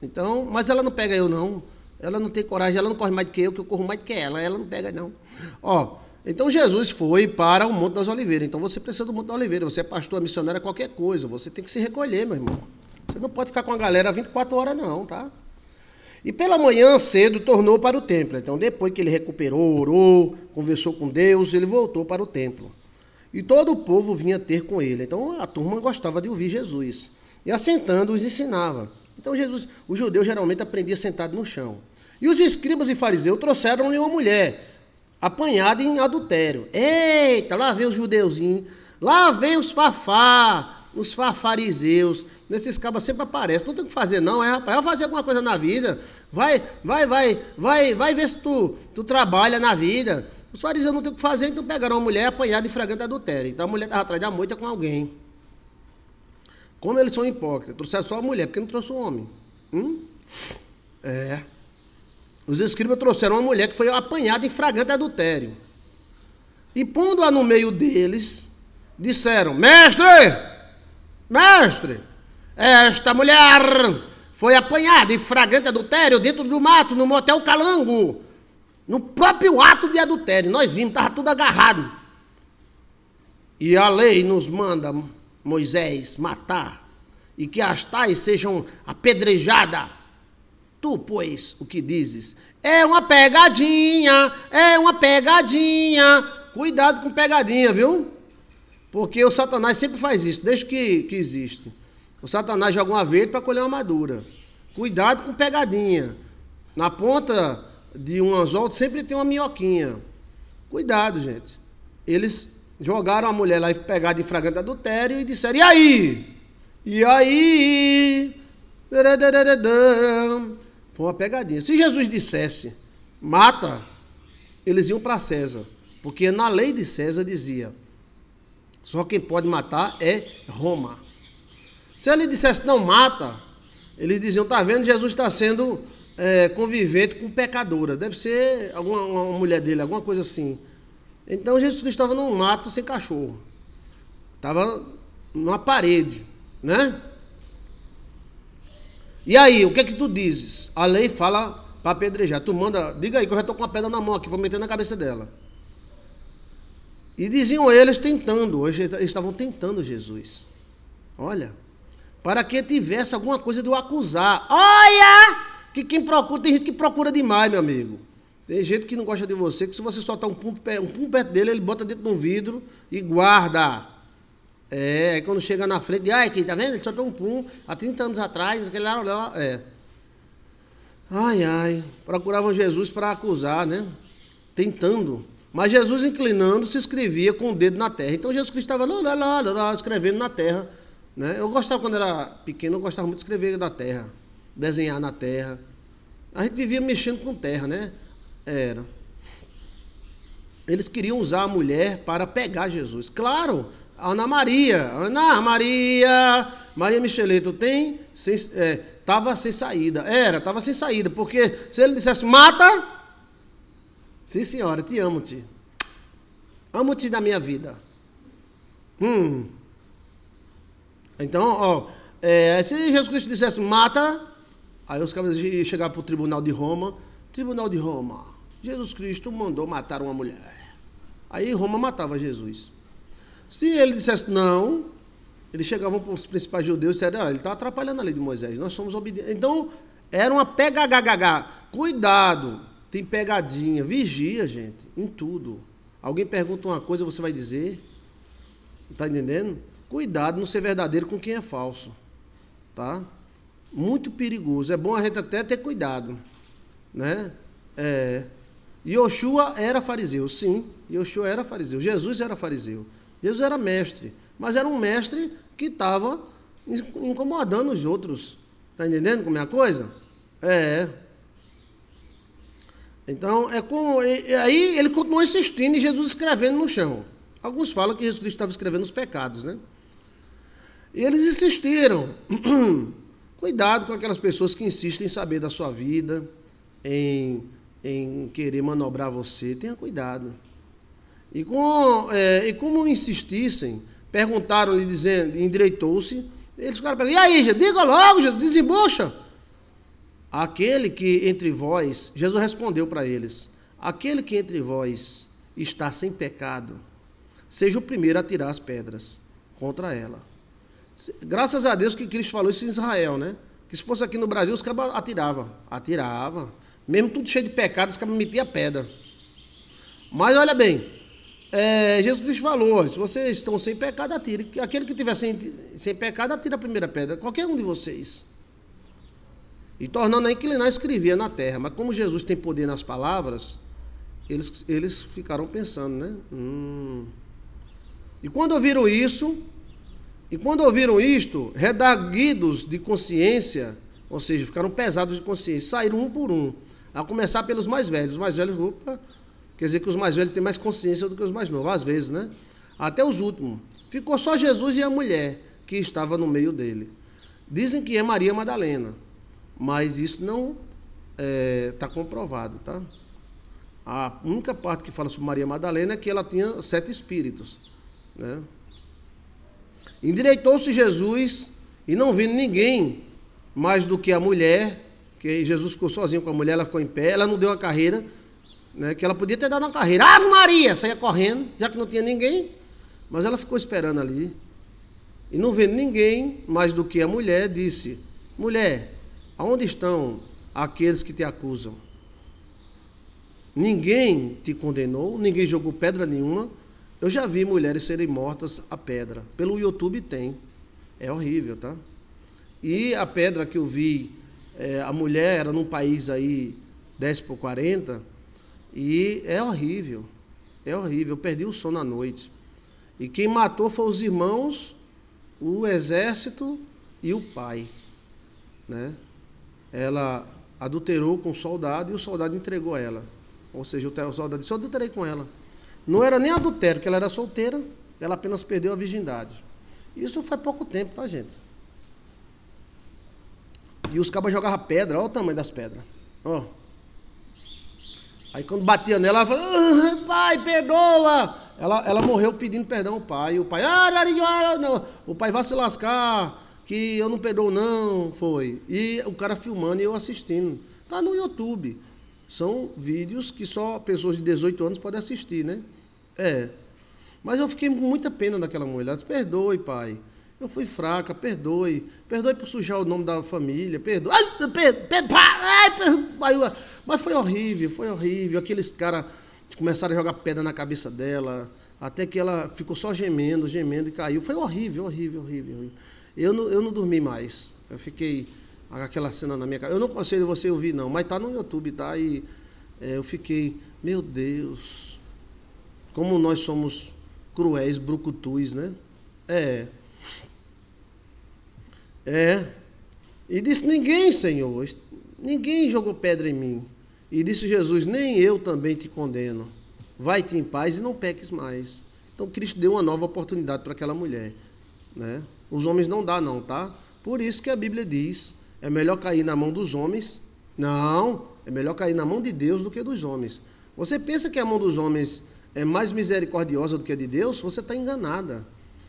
Então, mas ela não pega eu não. Ela não tem coragem, ela não corre mais do que eu, que eu corro mais do que ela. Ela não pega não. Ó, então Jesus foi para o Monte das Oliveiras. Então você precisa do Monte das Oliveiras. Você é pastor, missionário, é qualquer coisa. Você tem que se recolher, meu irmão. Você não pode ficar com a galera 24 horas não, tá? E pela manhã cedo tornou para o templo. Então, depois que ele recuperou, orou, conversou com Deus, ele voltou para o templo. E todo o povo vinha ter com ele. Então a turma gostava de ouvir Jesus. E assentando os ensinava. Então Jesus, o judeu geralmente aprendia sentado no chão. E os escribas e fariseus trouxeram-lhe uma mulher apanhada em adultério. Eita, lá vem os judeuzinhos, lá vem os fafá, os fafariseus Nesses cabas sempre aparece. Não tem o que fazer não, é rapaz, vai fazer alguma coisa na vida. Vai, vai, vai, vai, vai ver se tu, tu trabalha na vida o Soares eu não tenho o que fazer, então pegaram uma mulher apanhada e fragante adultério. Então a mulher estava atrás da moita com alguém. Como eles são hipócritas, trouxeram só a mulher, porque não trouxe o homem. Hum? É. Os escribas trouxeram uma mulher que foi apanhada em fragante adultério. E pondo-a no meio deles, disseram: Mestre, mestre, esta mulher foi apanhada em fragante adultério dentro do mato, no motel Calango no próprio ato de adultério, nós vimos, estava tudo agarrado. E a lei nos manda, Moisés, matar, e que as tais sejam apedrejadas. Tu, pois, o que dizes? É uma pegadinha, é uma pegadinha. Cuidado com pegadinha, viu? Porque o Satanás sempre faz isso, desde que, que existe. O Satanás joga uma verde para colher uma madura. Cuidado com pegadinha. Na ponta de um anzol sempre tem uma minhoquinha. Cuidado, gente. Eles jogaram a mulher lá e pegaram de flagrante adultério e disseram: E aí? E aí? Foi uma pegadinha. Se Jesus dissesse: Mata, eles iam para César. Porque na lei de César dizia: Só quem pode matar é Roma. Se ele dissesse: Não mata, eles diziam: Tá vendo, Jesus está sendo é, convivente com pecadora. Deve ser alguma uma mulher dele, alguma coisa assim. Então Jesus Cristo estava num mato sem cachorro. Estava numa parede, né? E aí, o que é que tu dizes? A lei fala para apedrejar. Tu manda, diga aí que eu já estou com uma pedra na mão aqui, vou meter na cabeça dela. E diziam eles tentando, hoje estavam tentando Jesus. Olha, para que tivesse alguma coisa de o acusar. Olha, que quem procura, tem gente que procura demais, meu amigo. Tem gente que não gosta de você, que se você soltar um pum, um pum perto dele, ele bota dentro de um vidro e guarda. É, aí quando chega na frente, ai, aqui, tá vendo? Ele soltou um pum há 30 anos atrás, aquele lá, lá, é. Ai, ai. Procuravam Jesus para acusar, né? Tentando. Mas Jesus, inclinando, se escrevia com o dedo na terra. Então Jesus Cristo estava lá, lá, lá, lá, escrevendo na terra. Né? Eu gostava, quando era pequeno, eu gostava muito de escrever na terra desenhar na terra. A gente vivia mexendo com terra, né? Era. Eles queriam usar a mulher para pegar Jesus. Claro, Ana Maria, Ana Maria, Maria Micheleto tem, sem, é, tava sem saída. Era, tava sem saída, porque se ele dissesse mata, sim senhora, te amo te, amo te da minha vida. Hum. Então, ó, é, se Jesus Cristo dissesse mata, Aí os caras chegaram para o Tribunal de Roma. Tribunal de Roma, Jesus Cristo mandou matar uma mulher. Aí Roma matava Jesus. Se ele dissesse não, eles chegavam para os principais judeus e disseram, ah, ele está atrapalhando a lei de Moisés, nós somos obedientes. Então, era uma PGHGH. Cuidado, tem pegadinha. Vigia, gente, em tudo. Alguém pergunta uma coisa, você vai dizer. Está entendendo? Cuidado, não ser verdadeiro com quem é falso. Tá? muito perigoso. É bom a gente até ter cuidado. Né? É, Yoshua era fariseu, sim. Yoshua era fariseu. Jesus era fariseu. Jesus era mestre. Mas era um mestre que estava incomodando os outros. Está entendendo como é a coisa? É. Então, é como. Aí ele continua insistindo e Jesus escrevendo no chão. Alguns falam que Jesus Cristo estava escrevendo os pecados, né? E eles insistiram. Cuidado com aquelas pessoas que insistem em saber da sua vida, em, em querer manobrar você. Tenha cuidado. E, com, é, e como insistissem, perguntaram-lhe, dizendo, endireitou-se, eles ficaram perguntando, e aí, Jesus diga logo, Jesus, desembucha. Aquele que entre vós, Jesus respondeu para eles, aquele que entre vós está sem pecado, seja o primeiro a tirar as pedras contra ela. Graças a Deus que Cristo falou isso em Israel, né? Que se fosse aqui no Brasil, os cabas atiravam. Atiravam. Mesmo tudo cheio de pecado, os cabas metiam pedra. Mas olha bem, é, Jesus Cristo falou: se vocês estão sem pecado, atire. Aquele que estiver sem, sem pecado, atira a primeira pedra. Qualquer um de vocês. E tornando a inclinar, escrevia na terra. Mas como Jesus tem poder nas palavras, eles, eles ficaram pensando, né? Hum. E quando ouviram isso, e quando ouviram isto, redarguidos de consciência, ou seja, ficaram pesados de consciência, saíram um por um, a começar pelos mais velhos. Os mais velhos, opa, quer dizer que os mais velhos têm mais consciência do que os mais novos, às vezes, né? Até os últimos. Ficou só Jesus e a mulher que estava no meio dele. Dizem que é Maria Madalena, mas isso não está é, tá comprovado, tá? A única parte que fala sobre Maria Madalena é que ela tinha sete espíritos, né? Endireitou-se Jesus e não vindo ninguém mais do que a mulher, que Jesus ficou sozinho com a mulher, ela ficou em pé, ela não deu uma carreira, né, que ela podia ter dado uma carreira. Ave Maria! Saía correndo, já que não tinha ninguém, mas ela ficou esperando ali. E não vendo ninguém mais do que a mulher, disse: Mulher, aonde estão aqueles que te acusam? Ninguém te condenou, ninguém jogou pedra nenhuma. Eu já vi mulheres serem mortas a pedra. Pelo YouTube tem. É horrível, tá? E a pedra que eu vi, é, a mulher era num país aí 10 por 40, e é horrível. É horrível. Eu perdi o sono à noite. E quem matou foi os irmãos, o exército e o pai. Né? Ela adulterou com o soldado e o soldado entregou ela. Ou seja, o soldado disse: Eu adulterei com ela. Não era nem adultério, que ela era solteira, ela apenas perdeu a virgindade. Isso faz pouco tempo, tá, gente? E os cabas jogavam pedra, olha o tamanho das pedras. Ó. Aí quando batia nela, ela falou, pai, perdoa! Ela, ela morreu pedindo perdão ao pai. o pai, ah, não, não, o pai vai se lascar, que eu não perdoo, não, foi. E o cara filmando e eu assistindo. Tá no YouTube. São vídeos que só pessoas de 18 anos podem assistir, né? É. Mas eu fiquei com muita pena daquela mulher. Ela disse, perdoe, pai. Eu fui fraca, perdoe. Perdoe por sujar o nome da família, perdoe. Ai, per, per, ai, per, mas foi horrível, foi horrível. Aqueles caras começaram a jogar pedra na cabeça dela, até que ela ficou só gemendo, gemendo e caiu. Foi horrível, horrível, horrível. Eu, não, eu não dormi mais. Eu fiquei aquela cena na minha cara. Eu não aconselho você ouvir, não, mas tá no YouTube, tá? E é, eu fiquei, meu Deus, como nós somos cruéis, brucutus, né? É. É. E disse: Ninguém, Senhor, ninguém jogou pedra em mim. E disse Jesus: Nem eu também te condeno. Vai-te em paz e não peques mais. Então Cristo deu uma nova oportunidade para aquela mulher, né? Os homens não dá não, tá? Por isso que a Bíblia diz: é melhor cair na mão dos homens. Não, é melhor cair na mão de Deus do que dos homens. Você pensa que a mão dos homens é mais misericordiosa do que a de Deus, você está enganada.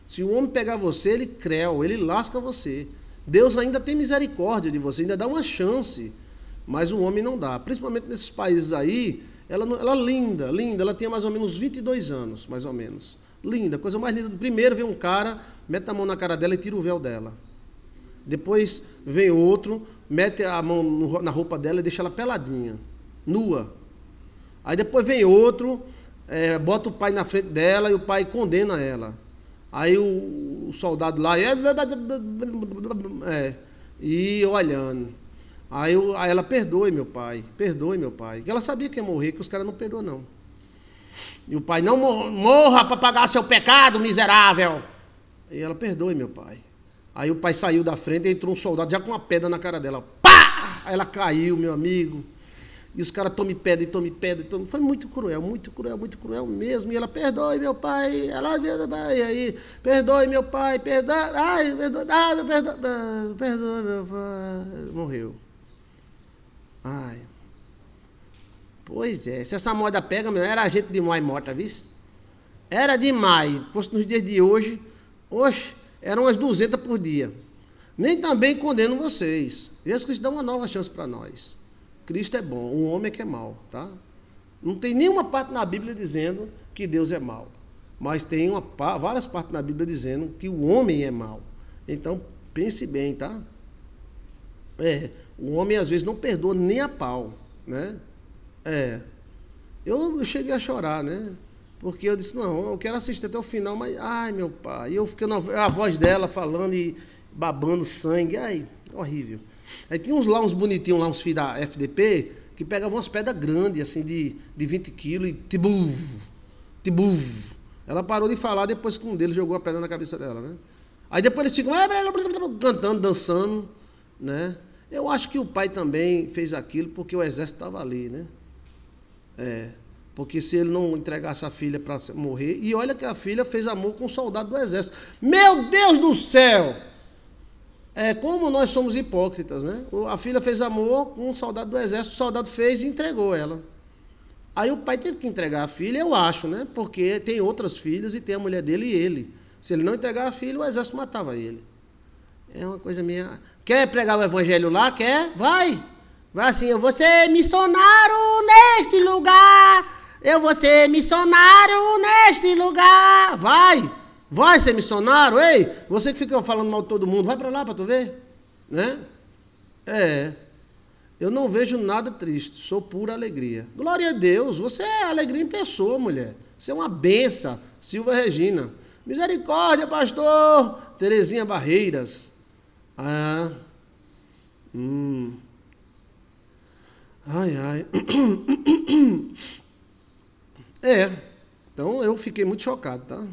Se o homem pegar você, ele creu, ele lasca você. Deus ainda tem misericórdia de você, ainda dá uma chance, mas o homem não dá. Principalmente nesses países aí, ela, ela é linda, linda, ela tinha mais ou menos 22 anos, mais ou menos. Linda, coisa mais linda. Primeiro vem um cara, mete a mão na cara dela e tira o véu dela. Depois vem outro, mete a mão no, na roupa dela e deixa ela peladinha, nua. Aí depois vem outro, é, bota o pai na frente dela e o pai condena ela. Aí o, o soldado lá. É, é e olhando. Aí, eu, aí ela perdoe meu pai, perdoe meu pai. Porque ela sabia que ia morrer, que os caras não perdoam, não. E o pai, não morra, morra para pagar seu pecado, miserável. E ela, perdoe meu pai. Aí o pai saiu da frente e entrou um soldado já com uma pedra na cara dela. Pá! Aí ela caiu, meu amigo. E os caras tome pedra e tome pedra. E tome... Foi muito cruel, muito cruel, muito cruel mesmo. E ela, perdoe meu pai. Ela, e aí, perdoe meu pai, perdoe. Ai, perdoe, ah, ai, perdoe, perdoe meu pai. Morreu. Ai. Pois é, se essa moda pega, meu, era gente demais morta, viu? Era demais. Fosse nos dias de hoje, hoje eram umas 200 por dia. Nem também condeno vocês. Jesus Cristo dá uma nova chance para nós. Cristo é bom, o homem é que é mal, tá? Não tem nenhuma parte na Bíblia dizendo que Deus é mal, mas tem uma, várias partes na Bíblia dizendo que o homem é mal. Então, pense bem, tá? É, o homem às vezes não perdoa nem a pau, né? É. Eu, eu cheguei a chorar, né? Porque eu disse, não, eu quero assistir até o final, mas, ai, meu pai. E eu ficando, a voz dela falando e babando sangue, ai, horrível. Aí tinha uns lá, uns bonitinhos lá, uns filhos da FDP, que pegavam umas pedras grandes, assim, de, de 20 quilos, e te buv Ela parou de falar depois que um deles jogou a pedra na cabeça dela, né? Aí depois eles ficam cantando, dançando, né? Eu acho que o pai também fez aquilo porque o exército estava ali, né? É, porque se ele não entregasse a filha para morrer, e olha que a filha fez amor com um soldado do exército. Meu Deus do céu! é, como nós somos hipócritas, né? A filha fez amor com um soldado do exército, o soldado fez e entregou ela. Aí o pai teve que entregar a filha, eu acho, né? Porque tem outras filhas e tem a mulher dele e ele. Se ele não entregar a filha, o exército matava ele. É uma coisa meio. Quer pregar o evangelho lá? Quer? Vai! Vai assim, eu vou ser missionário neste lugar! Eu vou ser missionário neste lugar! Vai! Vai ser é missionário, ei, você que fica falando mal de todo mundo, vai para lá para tu ver, né? É. Eu não vejo nada triste, sou pura alegria. Glória a Deus, você é alegria em pessoa, mulher. Você é uma benção, Silva Regina. Misericórdia, pastor! Terezinha Barreiras. Ah. Hum. Ai, ai. É. Então eu fiquei muito chocado, tá?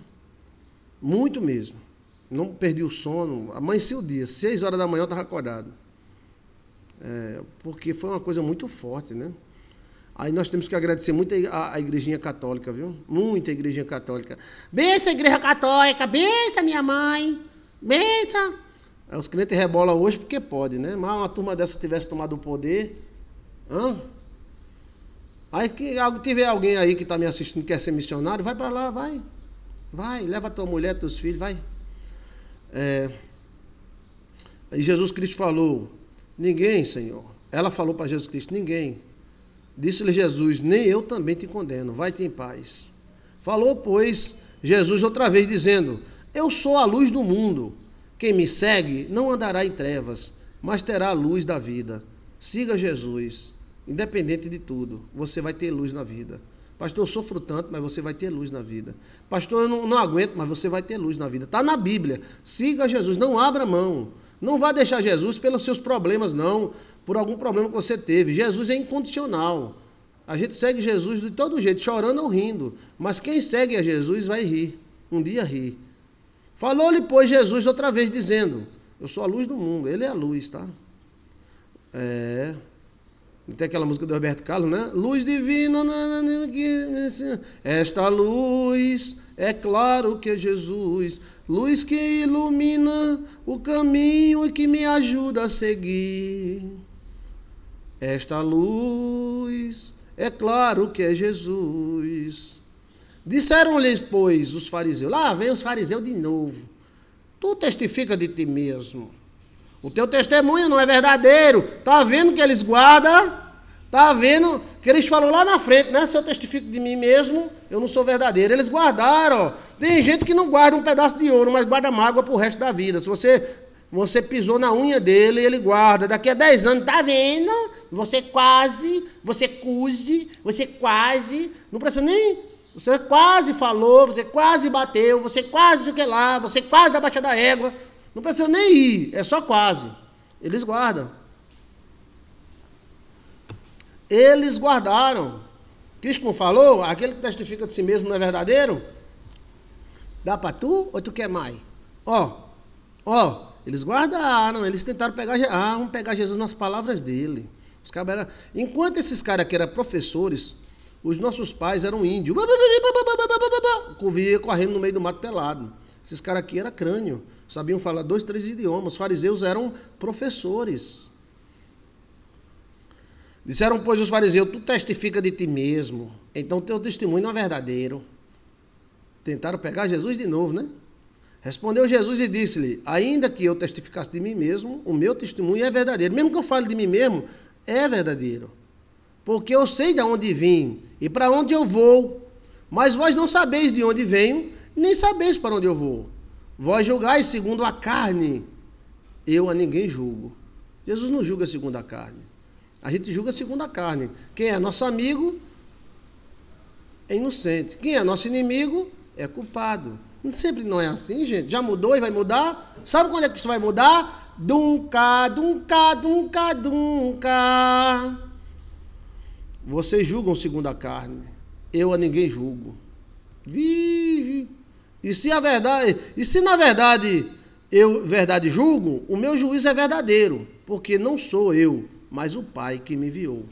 Muito mesmo. Não perdi o sono. Amanheci o dia. Seis horas da manhã eu estava acordado. É, porque foi uma coisa muito forte, né? Aí nós temos que agradecer muito a, a igrejinha católica, viu? Muita igrejinha católica. Bença, igreja católica, bença, minha mãe, bença. É, os crentes rebolam hoje porque pode, né? Mas uma turma dessa tivesse tomado o poder. Hã? Aí que tiver alguém aí que está me assistindo quer ser missionário, vai para lá, vai. Vai, leva tua mulher, teus filhos, vai. É... E Jesus Cristo falou: Ninguém, Senhor. Ela falou para Jesus Cristo: Ninguém. Disse-lhe Jesus: Nem eu também te condeno, vai-te em paz. Falou, pois, Jesus outra vez, dizendo: Eu sou a luz do mundo. Quem me segue não andará em trevas, mas terá a luz da vida. Siga Jesus, independente de tudo, você vai ter luz na vida. Pastor, eu sofro tanto, mas você vai ter luz na vida. Pastor, eu não, não aguento, mas você vai ter luz na vida. Está na Bíblia. Siga Jesus, não abra mão. Não vá deixar Jesus pelos seus problemas, não. Por algum problema que você teve. Jesus é incondicional. A gente segue Jesus de todo jeito, chorando ou rindo. Mas quem segue a Jesus vai rir. Um dia rir. Falou-lhe, pois, Jesus outra vez, dizendo: Eu sou a luz do mundo. Ele é a luz, tá? É. Tem aquela música do Roberto Carlos, né? Luz divina, esta luz, é claro que é Jesus, luz que ilumina o caminho e que me ajuda a seguir. Esta luz, é claro que é Jesus. Disseram-lhe, pois, os fariseus: Lá vem os fariseus de novo. Tu testifica de ti mesmo. O teu testemunho não é verdadeiro. Está vendo que eles guardam? Está vendo que eles falam lá na frente, né? Se eu testifico de mim mesmo, eu não sou verdadeiro. Eles guardaram. Ó. Tem gente que não guarda um pedaço de ouro, mas guarda mágoa para o resto da vida. Se você, você pisou na unha dele, ele guarda. Daqui a 10 anos, está vendo? Você quase, você cuse, você quase. Não precisa nem. Você quase falou, você quase bateu, você quase o que lá, você quase da baixa da égua. Não precisa nem ir, é só quase. Eles guardam. Eles guardaram. Cristo não falou? Aquele que testifica de si mesmo não é verdadeiro? Dá para tu ou tu quer mais? Ó, ó, eles guardaram, eles tentaram pegar, ah, vamos pegar Jesus nas palavras dele. Os caras enquanto esses caras que eram professores, os nossos pais eram índios. Corria correndo no meio do mato pelado. Esses caras aqui eram crânio sabiam falar dois, três idiomas. Os fariseus eram professores. Disseram, pois, os fariseus: Tu testifica de ti mesmo, então teu testemunho não é verdadeiro. Tentaram pegar Jesus de novo, né? Respondeu Jesus e disse-lhe: Ainda que eu testificasse de mim mesmo, o meu testemunho é verdadeiro. Mesmo que eu fale de mim mesmo, é verdadeiro. Porque eu sei de onde vim e para onde eu vou. Mas vós não sabeis de onde venho, nem sabeis para onde eu vou. Vós julgais segundo a carne, eu a ninguém julgo. Jesus não julga segundo a carne. A gente julga segundo a carne. Quem é nosso amigo é inocente. Quem é nosso inimigo é culpado. Sempre não é assim, gente. Já mudou e vai mudar? Sabe quando é que isso vai mudar? Dunca, dunca, dunca, dunca. Vocês julgam segundo a carne. Eu a ninguém julgo. Vige. E se a verdade, e se na verdade eu verdade julgo, o meu juízo é verdadeiro, porque não sou eu, mas o Pai que me enviou.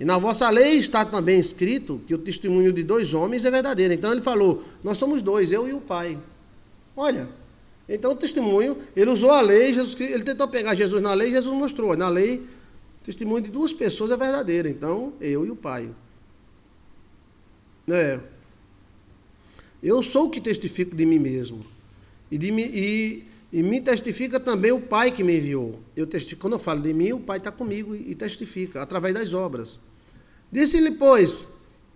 E na vossa lei está também escrito que o testemunho de dois homens é verdadeiro. Então ele falou: Nós somos dois, eu e o Pai. Olha, então o testemunho, ele usou a lei, Jesus, ele tentou pegar Jesus na lei, Jesus mostrou. Na lei, o testemunho de duas pessoas é verdadeiro. Então, eu e o Pai. É. Eu sou o que testifico de mim mesmo. E, de e, e me testifica também o Pai que me enviou. Eu testifico, quando eu falo de mim, o Pai está comigo e, e testifica, através das obras. Disse-lhe, pois,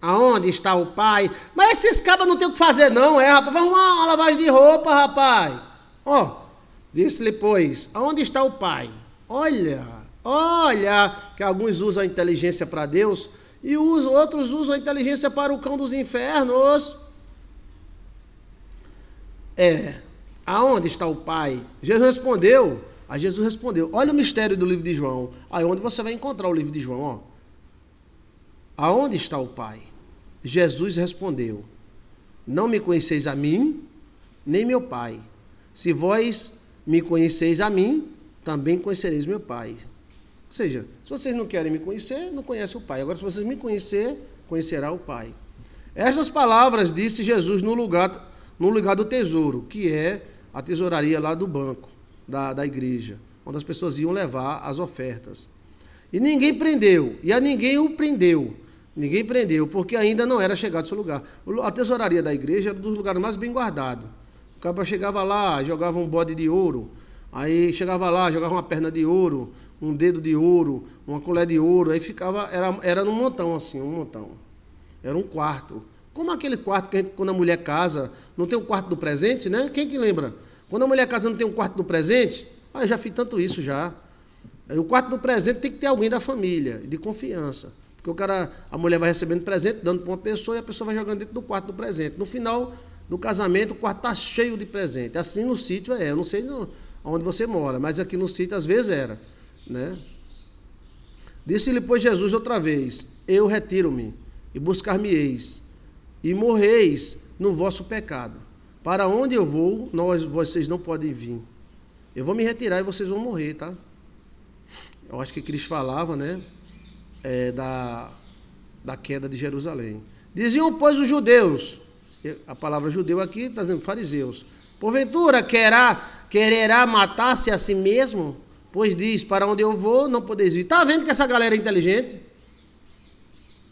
aonde está o Pai? Mas esses cabas não tem o que fazer, não, é, rapaz. Vai uma lavagem de roupa, rapaz. Ó, oh, disse-lhe, pois, aonde está o Pai? Olha, olha, que alguns usam a inteligência para Deus e os outros usam a inteligência para o cão dos infernos é: Aonde está o Pai? Jesus respondeu. Aí Jesus respondeu: Olha o mistério do livro de João. Aí onde você vai encontrar o livro de João? Ó. Aonde está o Pai? Jesus respondeu: Não me conheceis a mim, nem meu Pai. Se vós me conheceis a mim, também conhecereis meu Pai. Ou seja, se vocês não querem me conhecer, não conhece o Pai. Agora, se vocês me conhecer, conhecerá o Pai. Estas palavras disse Jesus no lugar no lugar do tesouro, que é a tesouraria lá do banco, da, da igreja, onde as pessoas iam levar as ofertas. E ninguém prendeu, e a ninguém o prendeu. Ninguém prendeu, porque ainda não era chegado ao seu lugar. A tesouraria da igreja era um dos lugares mais bem guardados. O cara chegava lá, jogava um bode de ouro, aí chegava lá, jogava uma perna de ouro, um dedo de ouro, uma colher de ouro, aí ficava, era, era num montão assim, um montão. Era um quarto. Como aquele quarto que a gente, quando a mulher casa, não tem o quarto do presente, né? Quem que lembra? Quando a mulher casa não tem um quarto do presente, ah, eu já fiz tanto isso já. O quarto do presente tem que ter alguém da família, de confiança. Porque o cara, a mulher vai recebendo presente, dando para uma pessoa, e a pessoa vai jogando dentro do quarto do presente. No final do casamento, o quarto está cheio de presente. Assim no sítio é, eu não sei onde você mora, mas aqui no sítio às vezes era. Né? Disse-lhe, pois, Jesus outra vez: Eu retiro-me e buscar-me-eis e morreis no vosso pecado. Para onde eu vou, nós, vocês não podem vir. Eu vou me retirar e vocês vão morrer, tá? Eu acho que Cristo falava, né? É, da, da queda de Jerusalém. Diziam, pois, os judeus, a palavra judeu aqui está dizendo fariseus, porventura querá, quererá matar-se a si mesmo? Pois diz, para onde eu vou, não podeis vir. Está vendo que essa galera é inteligente?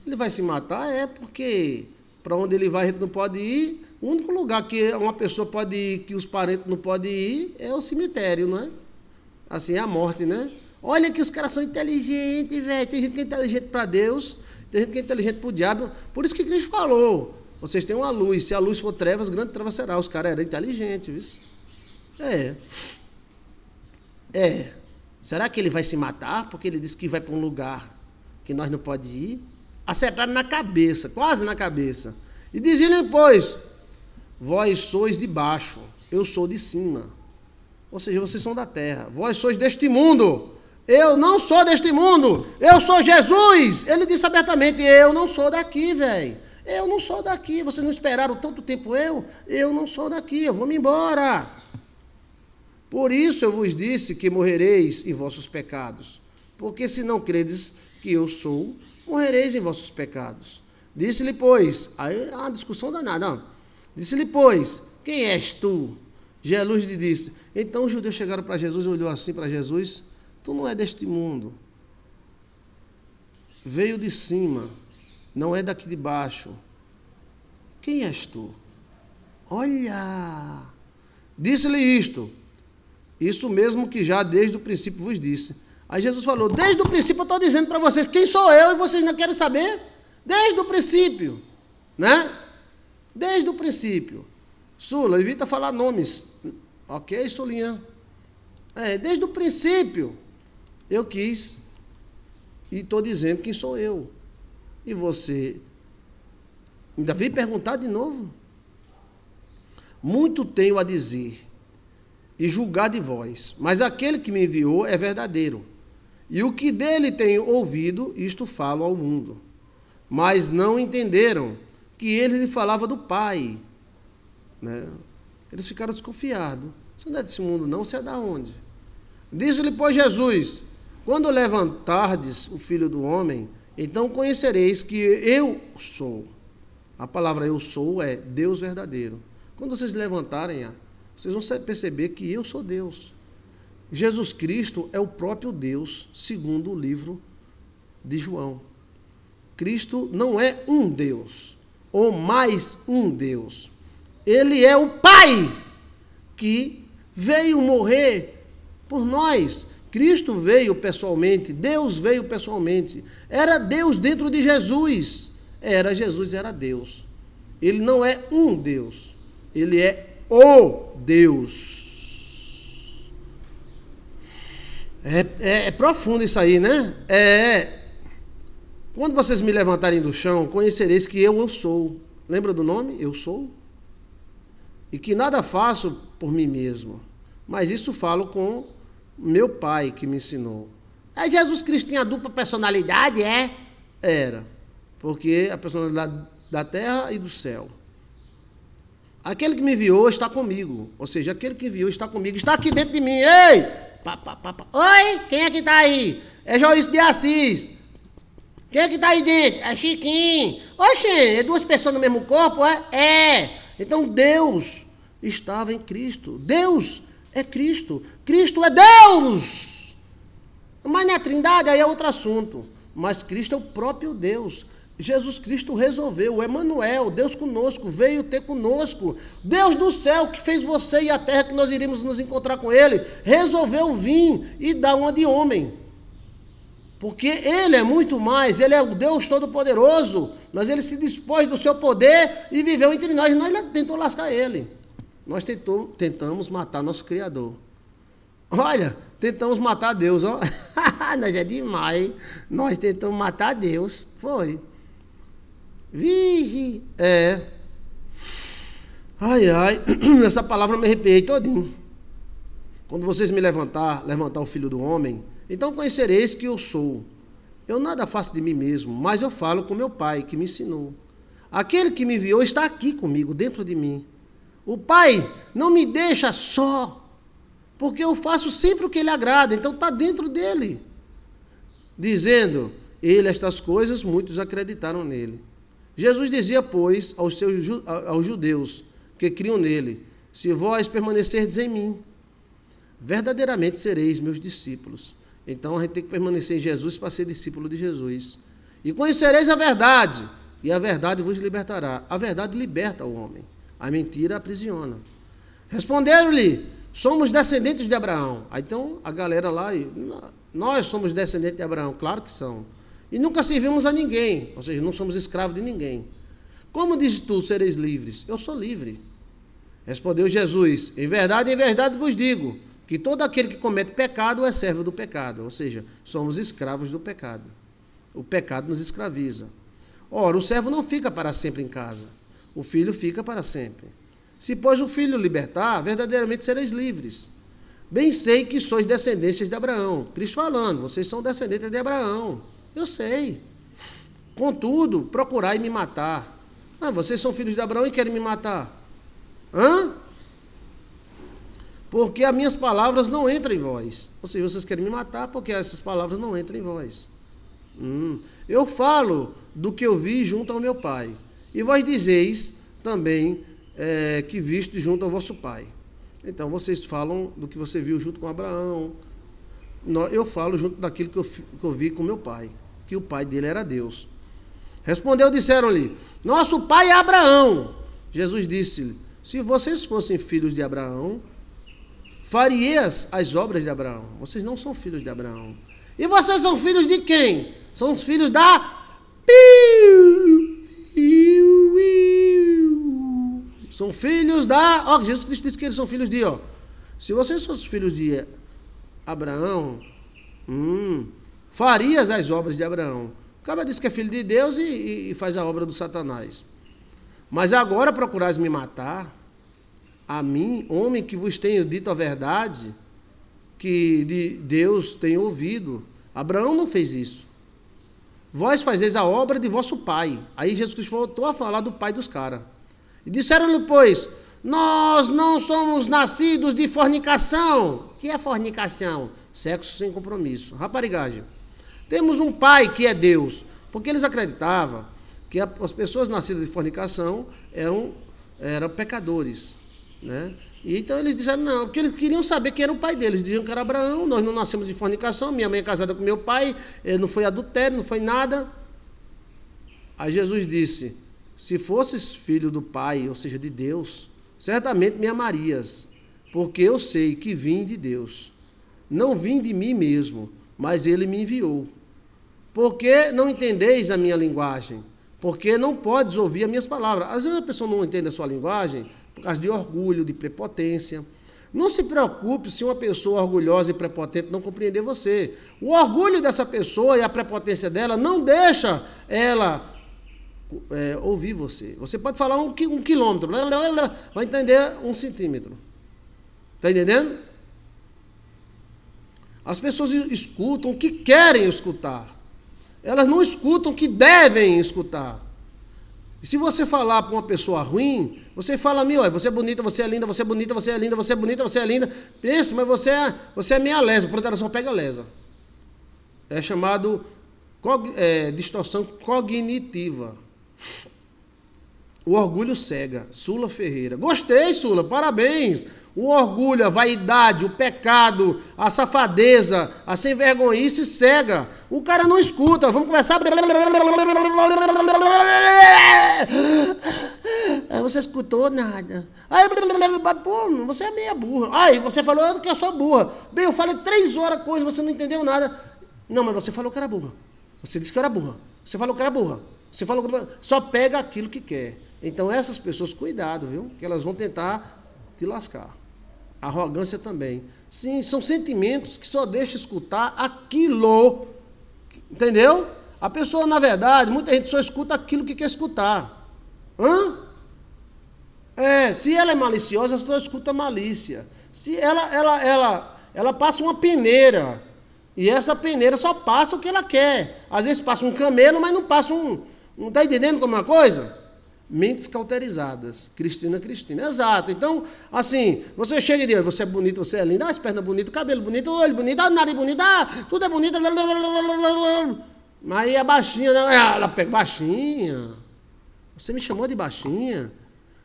Ele vai se matar, é porque para onde ele vai a gente não pode ir. O único lugar que uma pessoa pode ir, que os parentes não podem ir, é o cemitério, não é? Assim, é a morte, né? Olha que os caras são inteligentes, velho. Tem gente que é inteligente para Deus, tem gente que é inteligente para o diabo. Por isso que Cristo falou: vocês têm uma luz. Se a luz for trevas, grande treva será. Os caras eram inteligentes, viu? É. É. Será que ele vai se matar? Porque ele disse que vai para um lugar que nós não podemos ir? acertaram na cabeça, quase na cabeça. E diziam depois: Vós sois de baixo, eu sou de cima. Ou seja, vocês são da terra, vós sois deste mundo. Eu não sou deste mundo, eu sou Jesus. Ele disse abertamente: Eu não sou daqui, velho. Eu não sou daqui. Vocês não esperaram tanto tempo eu? Eu não sou daqui, eu vou me embora. Por isso eu vos disse que morrereis em vossos pecados, porque se não credes que eu sou, morrereis em vossos pecados. Disse-lhe, pois, aí é uma discussão danada. Disse-lhe, pois, quem és tu? Jesus lhe disse. Então os judeus chegaram para Jesus, e olhou assim para Jesus: Tu não é deste mundo. Veio de cima, não é daqui de baixo. Quem és tu? Olha! Disse-lhe isto. Isso mesmo que já desde o princípio vos disse Aí Jesus falou: Desde o princípio eu estou dizendo para vocês quem sou eu e vocês não querem saber? Desde o princípio, né? Desde o princípio. Sula, evita falar nomes. Ok, Sulinha? É, desde o princípio eu quis e estou dizendo quem sou eu. E você ainda vem perguntar de novo? Muito tenho a dizer e julgar de vós, mas aquele que me enviou é verdadeiro e o que dele tenho ouvido, isto falo ao mundo. Mas não entenderam que ele lhe falava do Pai. Né? Eles ficaram desconfiados. Você não é desse mundo, não, você é da onde? Diz-lhe, pois, Jesus: Quando levantardes o filho do homem, então conhecereis que eu sou. A palavra eu sou é Deus verdadeiro. Quando vocês levantarem, vocês vão perceber que eu sou Deus. Jesus Cristo é o próprio Deus, segundo o livro de João. Cristo não é um Deus, ou mais um Deus. Ele é o Pai que veio morrer por nós. Cristo veio pessoalmente, Deus veio pessoalmente. Era Deus dentro de Jesus. Era Jesus, era Deus. Ele não é um Deus, ele é o Deus. É, é, é, profundo isso aí, né? É. Quando vocês me levantarem do chão, conhecereis que eu, eu sou. Lembra do nome? Eu sou. E que nada faço por mim mesmo. Mas isso falo com meu pai que me ensinou. Aí é Jesus Cristo tinha dupla personalidade, é? Era. Porque a personalidade da terra e do céu. Aquele que me enviou está comigo. Ou seja, aquele que enviou está comigo, está aqui dentro de mim. Ei! Pá, pá, pá, Oi, quem é que tá aí? É Joice de Assis. Quem é que tá aí dentro? É Chiquinho. Oxê, é duas pessoas no mesmo corpo, é? É. Então Deus estava em Cristo. Deus é Cristo. Cristo é Deus. Mas na é Trindade aí é outro assunto. Mas Cristo é o próprio Deus. Jesus Cristo resolveu. O Emanuel, Deus conosco, veio ter conosco. Deus do céu que fez você e a terra que nós iríamos nos encontrar com ele, resolveu vir e dar uma de homem. Porque ele é muito mais, ele é o Deus todo-poderoso, mas ele se dispôs do seu poder e viveu entre nós, e nós tentou lascar ele. Nós tentou, tentamos matar nosso criador. Olha, tentamos matar Deus, ó. nós é demais. Nós tentamos matar Deus. Foi. Virgem. É. Ai, ai. Essa palavra me arrepiei todinho. Quando vocês me levantar, levantar o filho do homem, então conhecereis que eu sou. Eu nada faço de mim mesmo, mas eu falo com meu Pai, que me ensinou. Aquele que me enviou está aqui comigo, dentro de mim. O Pai não me deixa só, porque eu faço sempre o que ele agrada, então está dentro dele. Dizendo, ele estas coisas, muitos acreditaram nele. Jesus dizia, pois, aos, seus, aos judeus que criam nele: Se vós permanecerdes em mim, verdadeiramente sereis meus discípulos. Então a gente tem que permanecer em Jesus para ser discípulo de Jesus. E conhecereis a verdade, e a verdade vos libertará. A verdade liberta o homem, a mentira aprisiona. Responderam-lhe: Somos descendentes de Abraão. Aí, então a galera lá, nós somos descendentes de Abraão, claro que são. E nunca servimos a ninguém, ou seja, não somos escravos de ninguém. Como dizes tu, sereis livres? Eu sou livre. Respondeu Jesus: Em verdade, em verdade vos digo que todo aquele que comete pecado é servo do pecado, ou seja, somos escravos do pecado. O pecado nos escraviza. Ora, o servo não fica para sempre em casa, o filho fica para sempre. Se, pois, o filho libertar, verdadeiramente sereis livres. Bem sei que sois descendentes de Abraão. Cristo falando, vocês são descendentes de Abraão. Eu sei. Contudo, procurar e me matar. Ah, vocês são filhos de Abraão e querem me matar. Hã? Porque as minhas palavras não entram em vós. Ou seja, vocês querem me matar porque essas palavras não entram em vós. Hum. Eu falo do que eu vi junto ao meu pai. E vós dizeis também é, que viste junto ao vosso pai. Então vocês falam do que você viu junto com Abraão, eu falo junto daquilo que eu, que eu vi com meu pai, que o pai dele era Deus. Respondeu, disseram-lhe: Nosso pai é Abraão. Jesus disse-lhe: Se vocês fossem filhos de Abraão, farias as obras de Abraão. Vocês não são filhos de Abraão. E vocês são filhos de quem? São os filhos da. São filhos da. Ó, Jesus Cristo disse que eles são filhos de. Ó. Se vocês fossem filhos de Abraão. Hum, farias as obras de Abraão. O cara disse que é filho de Deus e, e faz a obra do Satanás. Mas agora procurais me matar, a mim, homem que vos tenho dito a verdade, que de Deus tem ouvido. Abraão não fez isso. Vós fazeis a obra de vosso pai. Aí Jesus voltou a falar do pai dos caras. E disseram-lhe, pois, nós não somos nascidos de fornicação. O que é fornicação? Sexo sem compromisso, raparigagem. Temos um pai que é Deus, porque eles acreditavam que as pessoas nascidas de fornicação eram, eram pecadores, né? E então eles disseram não, porque eles queriam saber quem era o pai deles. Diziam que era Abraão, nós não nascemos de fornicação, minha mãe é casada com meu pai, eh, não foi adultério, não foi nada. Aí Jesus disse: se fosses filho do pai, ou seja, de Deus, certamente me amarias, porque eu sei que vim de Deus. Não vim de mim mesmo, mas ele me enviou. Por que não entendeis a minha linguagem? Porque não podes ouvir as minhas palavras. Às vezes a pessoa não entende a sua linguagem por causa de orgulho, de prepotência. Não se preocupe se uma pessoa orgulhosa e prepotente não compreender você. O orgulho dessa pessoa e a prepotência dela não deixa ela é, ouvir você. Você pode falar um, um quilômetro, blá, blá, blá, vai entender um centímetro. Está entendendo? As pessoas escutam o que querem escutar. Elas não escutam o que devem escutar. E se você falar para uma pessoa ruim, você fala, meu, é, você é bonita, você é linda, você é bonita, você é linda, você é bonita, você é linda. Pensa, mas você é, você é meia lesa, pronto, ela só pega lesa. É chamado é, distorção cognitiva. O orgulho cega. Sula Ferreira. Gostei, Sula, parabéns. O orgulho, a vaidade, o pecado, a safadeza, a sem vergonhice cega. O cara não escuta. Vamos conversar. Você escutou nada. Aí, pô, você é meia burra. Aí, você falou que eu sou burra. Bem, eu falei três horas coisa, você não entendeu nada. Não, mas você falou que era burra. Você disse que era burra. Você falou que era burra. Você fala só pega aquilo que quer. Então essas pessoas, cuidado, viu? Que elas vão tentar te lascar. Arrogância também. Sim, são sentimentos que só deixa escutar aquilo. Entendeu? A pessoa, na verdade, muita gente só escuta aquilo que quer escutar. Hã? É, se ela é maliciosa, só escuta malícia. Se ela, ela, ela, ela passa uma peneira. E essa peneira só passa o que ela quer. Às vezes passa um camelo, mas não passa um, não está entendendo como uma é coisa? Mentes cauterizadas. Cristina, Cristina. Exato. Então, assim, você chega e diz, você é bonito, você é linda, ah, as pernas bonitas, cabelo bonito, olho bonito, ah, nariz bonito, ah, tudo é bonito. Aí a é baixinha, né? ela pega baixinha. Você me chamou de baixinha?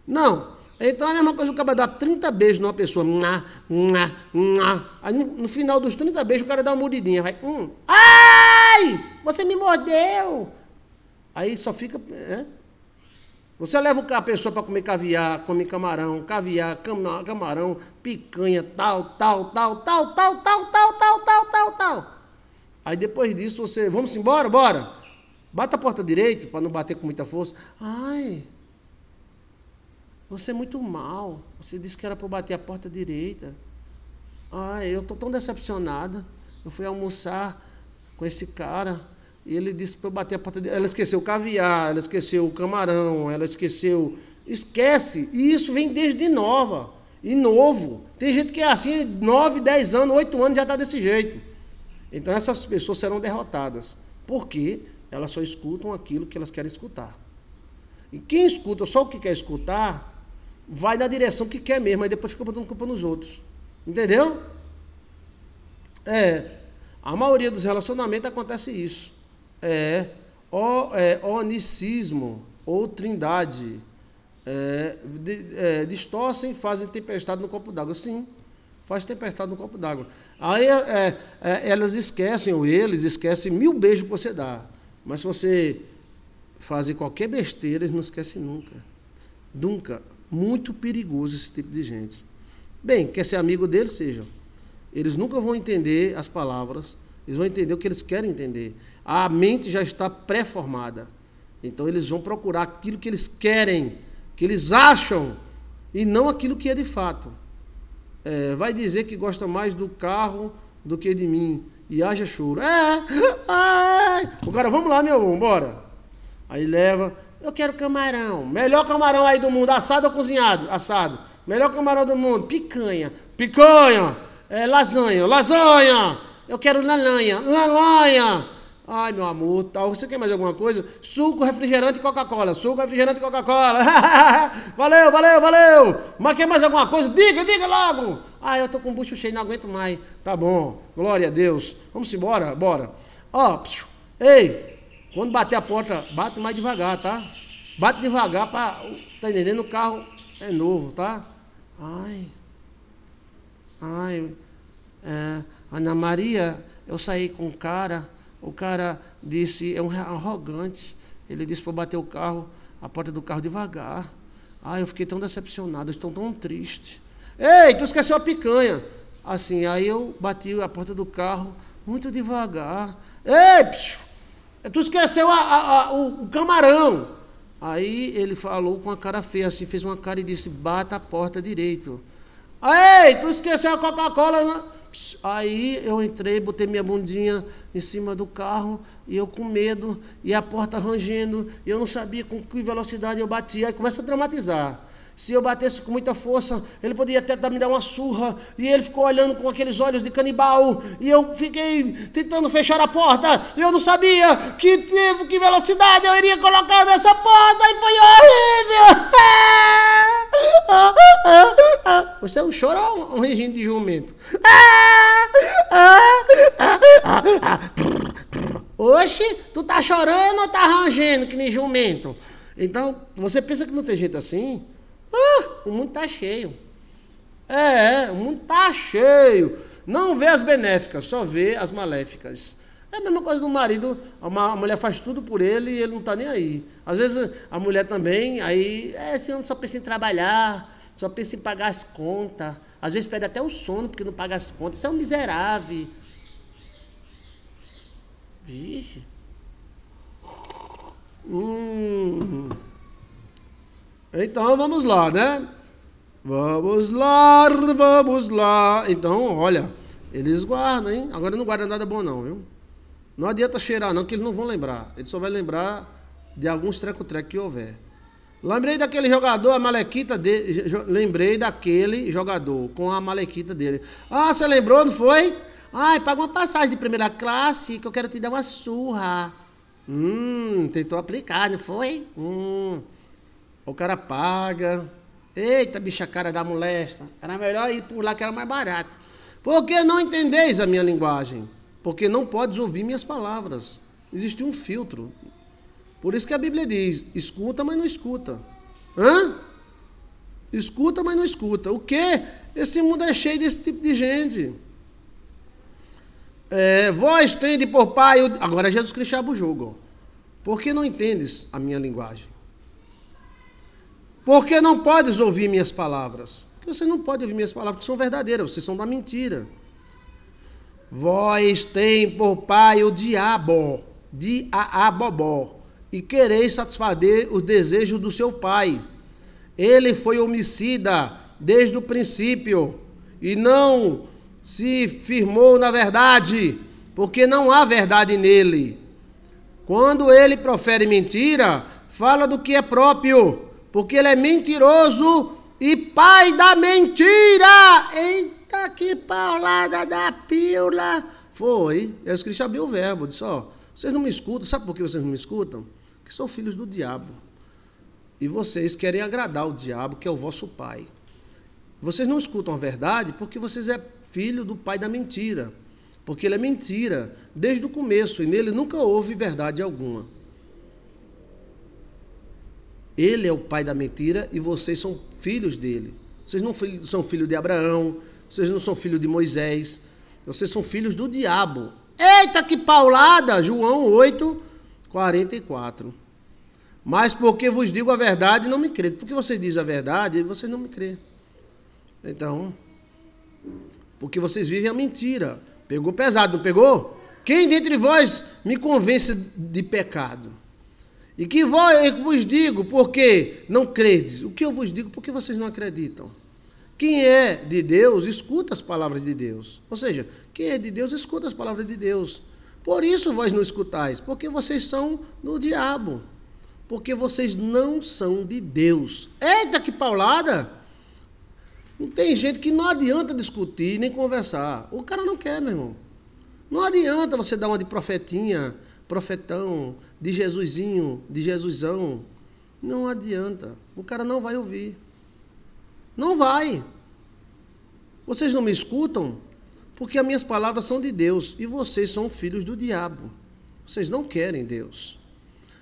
Não. Então é a mesma coisa que o cara dar 30 beijos numa pessoa. Nha, nha, nha. Aí no, no, final dos 30 beijos o cara dá uma mordidinha. Vai. Hum. Ai! Você me mordeu! Aí só fica. É? Você leva a pessoa para comer caviar, comer camarão, caviar, camarão, picanha, tal, tal, tal, tal, tal, tal, tal, tal, tal, tal, tal. Aí depois disso você, vamos embora, bora. Bata a porta direito para não bater com muita força. Ai, você é muito mal. Você disse que era para bater a porta direita. Ai, eu estou tão decepcionada. Eu fui almoçar com esse cara. E ele disse para eu bater a porta dele. Ela esqueceu o caviar, ela esqueceu o camarão, ela esqueceu. Esquece! E isso vem desde nova. E novo. Tem gente que é assim, 9, 10 anos, 8 anos já está desse jeito. Então essas pessoas serão derrotadas. Porque elas só escutam aquilo que elas querem escutar. E quem escuta só o que quer escutar, vai na direção que quer mesmo, aí depois fica botando culpa nos outros. Entendeu? É. A maioria dos relacionamentos acontece isso é, o, é onicismo ou trindade. É, de, é, distorcem, fazem tempestade no copo d'água. Sim, faz tempestade no copo d'água. Aí é, é, é, elas esquecem, ou eles esquecem mil beijos que você dá. Mas se você fazer qualquer besteira, eles não esquecem nunca. Nunca. Muito perigoso esse tipo de gente. Bem, quer ser amigo deles, sejam. Eles nunca vão entender as palavras, eles vão entender o que eles querem entender. A mente já está pré-formada. Então eles vão procurar aquilo que eles querem, que eles acham, e não aquilo que é de fato. É, vai dizer que gosta mais do carro do que de mim. E haja choro. É! Ai! O cara, vamos lá, meu bom, bora. Aí leva. Eu quero camarão. Melhor camarão aí do mundo, assado ou cozinhado? Assado. Melhor camarão do mundo, picanha. Picanha! É, lasanha, lasanha! Eu quero lalanha. Lalanha! Ai, meu amor, tal. Você quer mais alguma coisa? Suco, refrigerante e Coca-Cola. Suco, refrigerante e Coca-Cola. valeu, valeu, valeu. Mas quer mais alguma coisa? Diga, diga logo. Ah, eu tô com o bucho cheio, não aguento mais. Tá bom. Glória a Deus. Vamos embora? Bora. Ó, ei, quando bater a porta, bate mais devagar, tá? Bate devagar para Tá entendendo? O carro é novo, tá? Ai. Ai. É. Ana Maria, eu saí com um cara, o cara disse, é um arrogante, ele disse para bater o carro, a porta do carro devagar. Ah, eu fiquei tão decepcionado, estou tão triste. Ei, tu esqueceu a picanha. Assim, aí eu bati a porta do carro muito devagar. Ei, psiu, tu esqueceu a, a, a, o camarão. Aí ele falou com a cara feia, assim, fez uma cara e disse, bata a porta direito. Ei, tu esqueceu a Coca-Cola. Né? Aí eu entrei, botei minha bundinha em cima do carro, e eu com medo, e a porta rangendo, e eu não sabia com que velocidade eu batia, aí começa a dramatizar. Se eu batesse com muita força, ele podia até me dar uma surra. E ele ficou olhando com aqueles olhos de canibal. E eu fiquei tentando fechar a porta. E eu não sabia que tipo, que velocidade eu iria colocar nessa porta. E foi horrível. Você é um choro ou um regime de jumento? Oxe, tu tá chorando ou tá rangendo que nem jumento? Então, você pensa que não tem jeito assim? o mundo está cheio. É, é, o mundo está cheio. Não vê as benéficas, só vê as maléficas. É a mesma coisa do marido, a mulher faz tudo por ele e ele não está nem aí. Às vezes a mulher também, aí, é, esse homem só pensa em trabalhar, só pensa em pagar as contas. Às vezes perde até o sono porque não paga as contas. Isso é um miserável. Vixe. Hum. Então vamos lá, né? Vamos lá, vamos lá. Então, olha, eles guardam, hein? Agora não guarda nada bom, não, viu? Não adianta cheirar, não, que eles não vão lembrar. Eles só vão lembrar de alguns treco-treco que houver. Lembrei daquele jogador, a malequita dele. Lembrei daquele jogador com a malequita dele. Ah, você lembrou, não foi? Ai, paga uma passagem de primeira classe que eu quero te dar uma surra. Hum, tentou aplicar, não foi? Hum. O cara paga, Eita, bicha cara da molesta. Era melhor ir por lá que era mais barato. Porque não entendeis a minha linguagem? Porque não podes ouvir minhas palavras. Existe um filtro. Por isso que a Bíblia diz: escuta, mas não escuta. Hã? Escuta, mas não escuta. O quê? Esse mundo é cheio desse tipo de gente. É, vós tende por pai. Agora Jesus Cristo abre o jogo. Por que não entendes a minha linguagem? Porque não podes ouvir minhas palavras. Porque você não pode ouvir minhas palavras, porque são verdadeiras, vocês são da mentira. Vós tem por pai o diabo, diabobó, e quereis satisfazer os desejos do seu pai. Ele foi homicida desde o princípio e não se firmou na verdade, porque não há verdade nele. Quando ele profere mentira, fala do que é próprio, porque ele é mentiroso e pai da mentira. Eita, que paulada da pílula! Foi. Jesus Cristo abriu o verbo, disse: Ó, vocês não me escutam, sabe por que vocês não me escutam? Que são filhos do diabo. E vocês querem agradar o diabo, que é o vosso pai. Vocês não escutam a verdade porque vocês é filho do pai da mentira. Porque ele é mentira desde o começo e nele nunca houve verdade alguma. Ele é o pai da mentira e vocês são filhos dele. Vocês não são filhos de Abraão, vocês não são filhos de Moisés, vocês são filhos do diabo. Eita que paulada! João 8, 44. Mas porque vos digo a verdade, não me crê. Porque vocês dizem a verdade, vocês não me crê. Então, porque vocês vivem a mentira. Pegou pesado, não pegou? Quem dentre vós me convence de pecado? E que vos digo, porque não credes. O que eu vos digo, porque vocês não acreditam. Quem é de Deus, escuta as palavras de Deus. Ou seja, quem é de Deus, escuta as palavras de Deus. Por isso vós não escutais, porque vocês são do diabo. Porque vocês não são de Deus. Eita, que paulada! Não tem jeito que não adianta discutir nem conversar. O cara não quer, meu irmão. Não adianta você dar uma de profetinha, profetão, de Jesusinho, de Jesusão, não adianta. O cara não vai ouvir. Não vai. Vocês não me escutam porque as minhas palavras são de Deus e vocês são filhos do diabo. Vocês não querem Deus.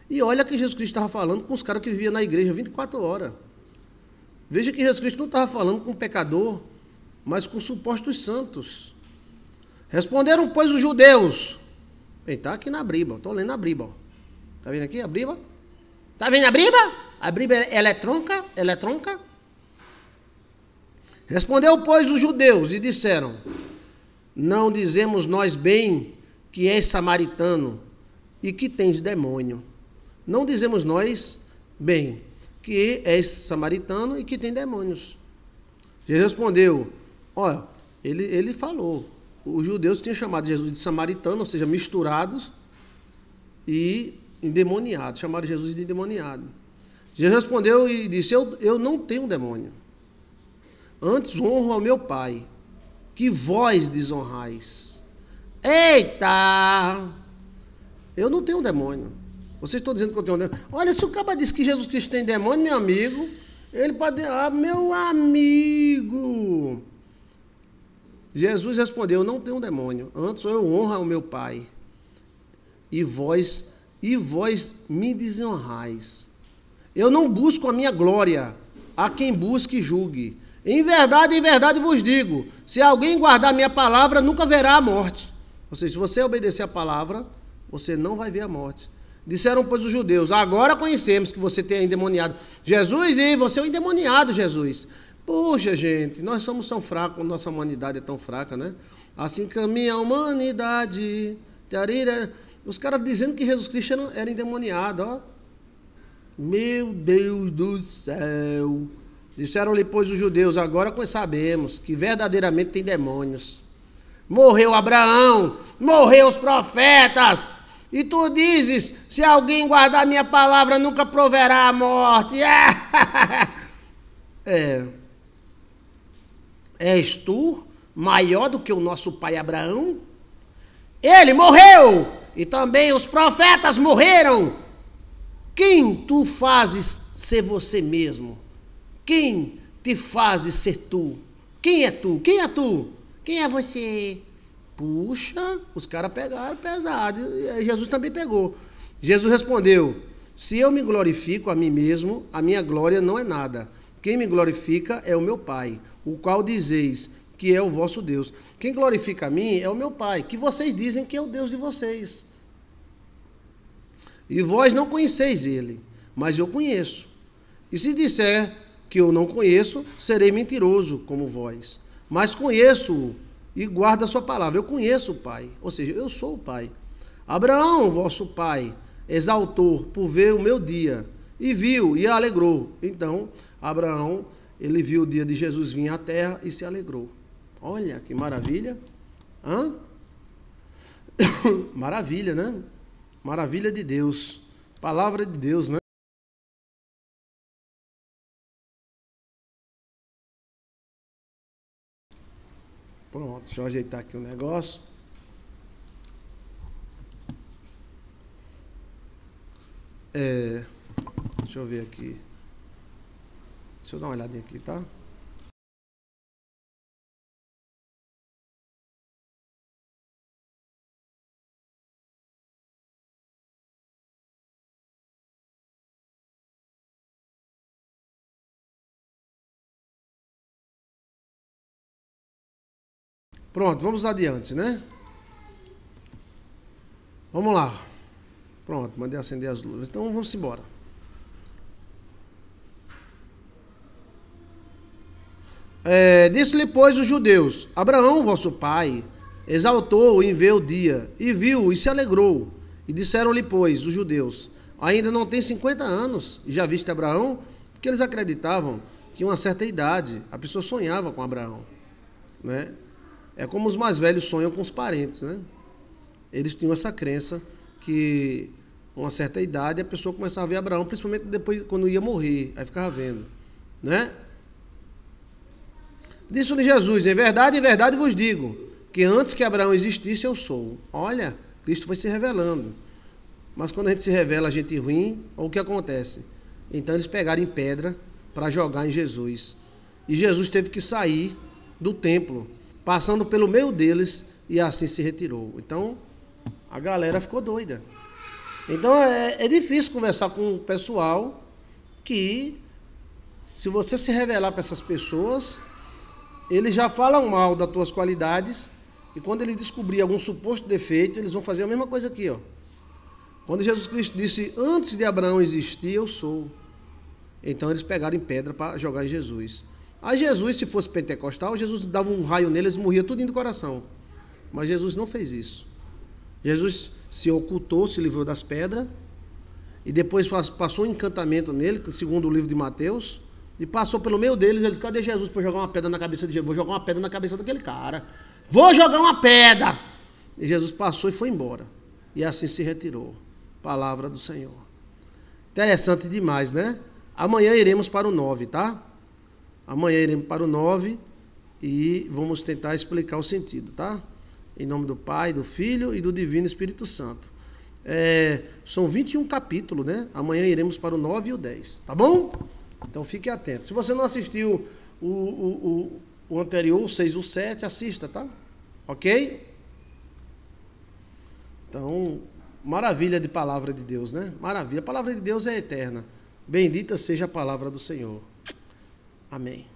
E olha que Jesus Cristo estava falando com os caras que viviam na igreja 24 horas. Veja que Jesus Cristo não estava falando com pecador, mas com supostos santos. Responderam, pois, os judeus. está aqui na Bíblia, estou lendo a Bíblia. Tá vendo aqui a briba? Tá vendo a briba? A briba ela é tronca, ela é tronca. Respondeu, pois, os judeus e disseram: Não dizemos nós bem que és samaritano e que tens demônio. Não dizemos nós bem que és samaritano e que tem demônios. Jesus respondeu: Olha, ele, ele falou. Os judeus tinham chamado Jesus de samaritano, ou seja, misturados. E endemoniado, chamaram Jesus de endemoniado. Jesus respondeu e disse: Eu, eu não tenho demônio. Antes honro ao meu Pai, que vós desonrais. Eita! Eu não tenho demônio. Vocês estão dizendo que eu tenho demônio. Olha, se o cara diz que Jesus Cristo tem demônio, meu amigo, ele pode. Ah, meu amigo! Jesus respondeu: Eu não tenho demônio. Antes eu honro ao meu Pai. E vós e vós me desonrais. Eu não busco a minha glória, a quem busque julgue. Em verdade, em verdade vos digo: se alguém guardar minha palavra, nunca verá a morte. Ou seja, se você obedecer a palavra, você não vai ver a morte. Disseram, pois, os judeus: Agora conhecemos que você tem endemoniado. Jesus, e você é um endemoniado, Jesus. Puxa, gente, nós somos tão fracos, nossa humanidade é tão fraca, né? Assim caminha a humanidade. Tarira. Os caras dizendo que Jesus Cristo era, era endemoniado, ó. Meu Deus do céu. Disseram-lhe, pois, os judeus: Agora pois, sabemos que verdadeiramente tem demônios. Morreu Abraão, morreu os profetas. E tu dizes: Se alguém guardar minha palavra, nunca proverá a morte. é. És tu maior do que o nosso pai Abraão? Ele morreu! e também os profetas morreram. Quem tu fazes ser você mesmo? Quem te fazes ser tu? Quem é tu? Quem é tu? Quem é você? Puxa, os caras pegaram pesado. Jesus também pegou. Jesus respondeu: Se eu me glorifico a mim mesmo, a minha glória não é nada. Quem me glorifica é o meu Pai, o qual dizeis: que é o vosso Deus. Quem glorifica a mim é o meu Pai, que vocês dizem que é o Deus de vocês. E vós não conheceis ele, mas eu conheço. E se disser que eu não conheço, serei mentiroso como vós. Mas conheço-o e guardo a sua palavra. Eu conheço o Pai, ou seja, eu sou o Pai. Abraão, vosso pai, exaltou por ver o meu dia, e viu e alegrou. Então, Abraão, ele viu o dia de Jesus vir à terra e se alegrou. Olha que maravilha. Hã? maravilha, né? Maravilha de Deus. Palavra de Deus, né? Pronto, deixa eu ajeitar aqui o um negócio. É, deixa eu ver aqui. Deixa eu dar uma olhadinha aqui, tá? Pronto, vamos adiante, né? Vamos lá. Pronto, mandei acender as luzes. Então vamos embora. É, Disse-lhe, pois, os judeus: Abraão, vosso pai, exaltou em ver o dia, e viu e se alegrou. E disseram-lhe, pois, os judeus: Ainda não tem 50 anos, e já viste Abraão? Porque eles acreditavam que, uma certa idade, a pessoa sonhava com Abraão. Né? É como os mais velhos sonham com os parentes, né? Eles tinham essa crença que, uma certa idade, a pessoa começava a ver Abraão, principalmente depois quando ia morrer, aí ficava vendo, né? Disse-lhe Jesus: Em verdade, em verdade vos digo, que antes que Abraão existisse, eu sou. Olha, Cristo foi se revelando. Mas quando a gente se revela a gente ruim, o que acontece? Então eles pegaram em pedra para jogar em Jesus. E Jesus teve que sair do templo passando pelo meio deles e assim se retirou. Então, a galera ficou doida. Então, é, é difícil conversar com o pessoal que, se você se revelar para essas pessoas, eles já falam mal das tuas qualidades e quando eles descobrir algum suposto defeito, eles vão fazer a mesma coisa aqui, ó. Quando Jesus Cristo disse: "Antes de Abraão existir, eu sou". Então eles pegaram em pedra para jogar em Jesus. A Jesus, se fosse pentecostal, Jesus dava um raio nele, eles morriam tudo do coração. Mas Jesus não fez isso. Jesus se ocultou, se livrou das pedras, e depois passou um encantamento nele, segundo o livro de Mateus, e passou pelo meio deles, eles cadê Jesus para jogar uma pedra na cabeça de Jesus? Vou jogar uma pedra na cabeça daquele cara. Vou jogar uma pedra! E Jesus passou e foi embora. E assim se retirou. Palavra do Senhor. Interessante demais, né? Amanhã iremos para o 9, tá? Amanhã iremos para o 9 e vamos tentar explicar o sentido, tá? Em nome do Pai, do Filho e do Divino Espírito Santo. É, são 21 capítulos, né? Amanhã iremos para o 9 e o 10, tá bom? Então fique atento. Se você não assistiu o, o, o, o anterior, o 6 e o 7, assista, tá? Ok? Então, maravilha de palavra de Deus, né? Maravilha. A palavra de Deus é eterna. Bendita seja a palavra do Senhor. Amém.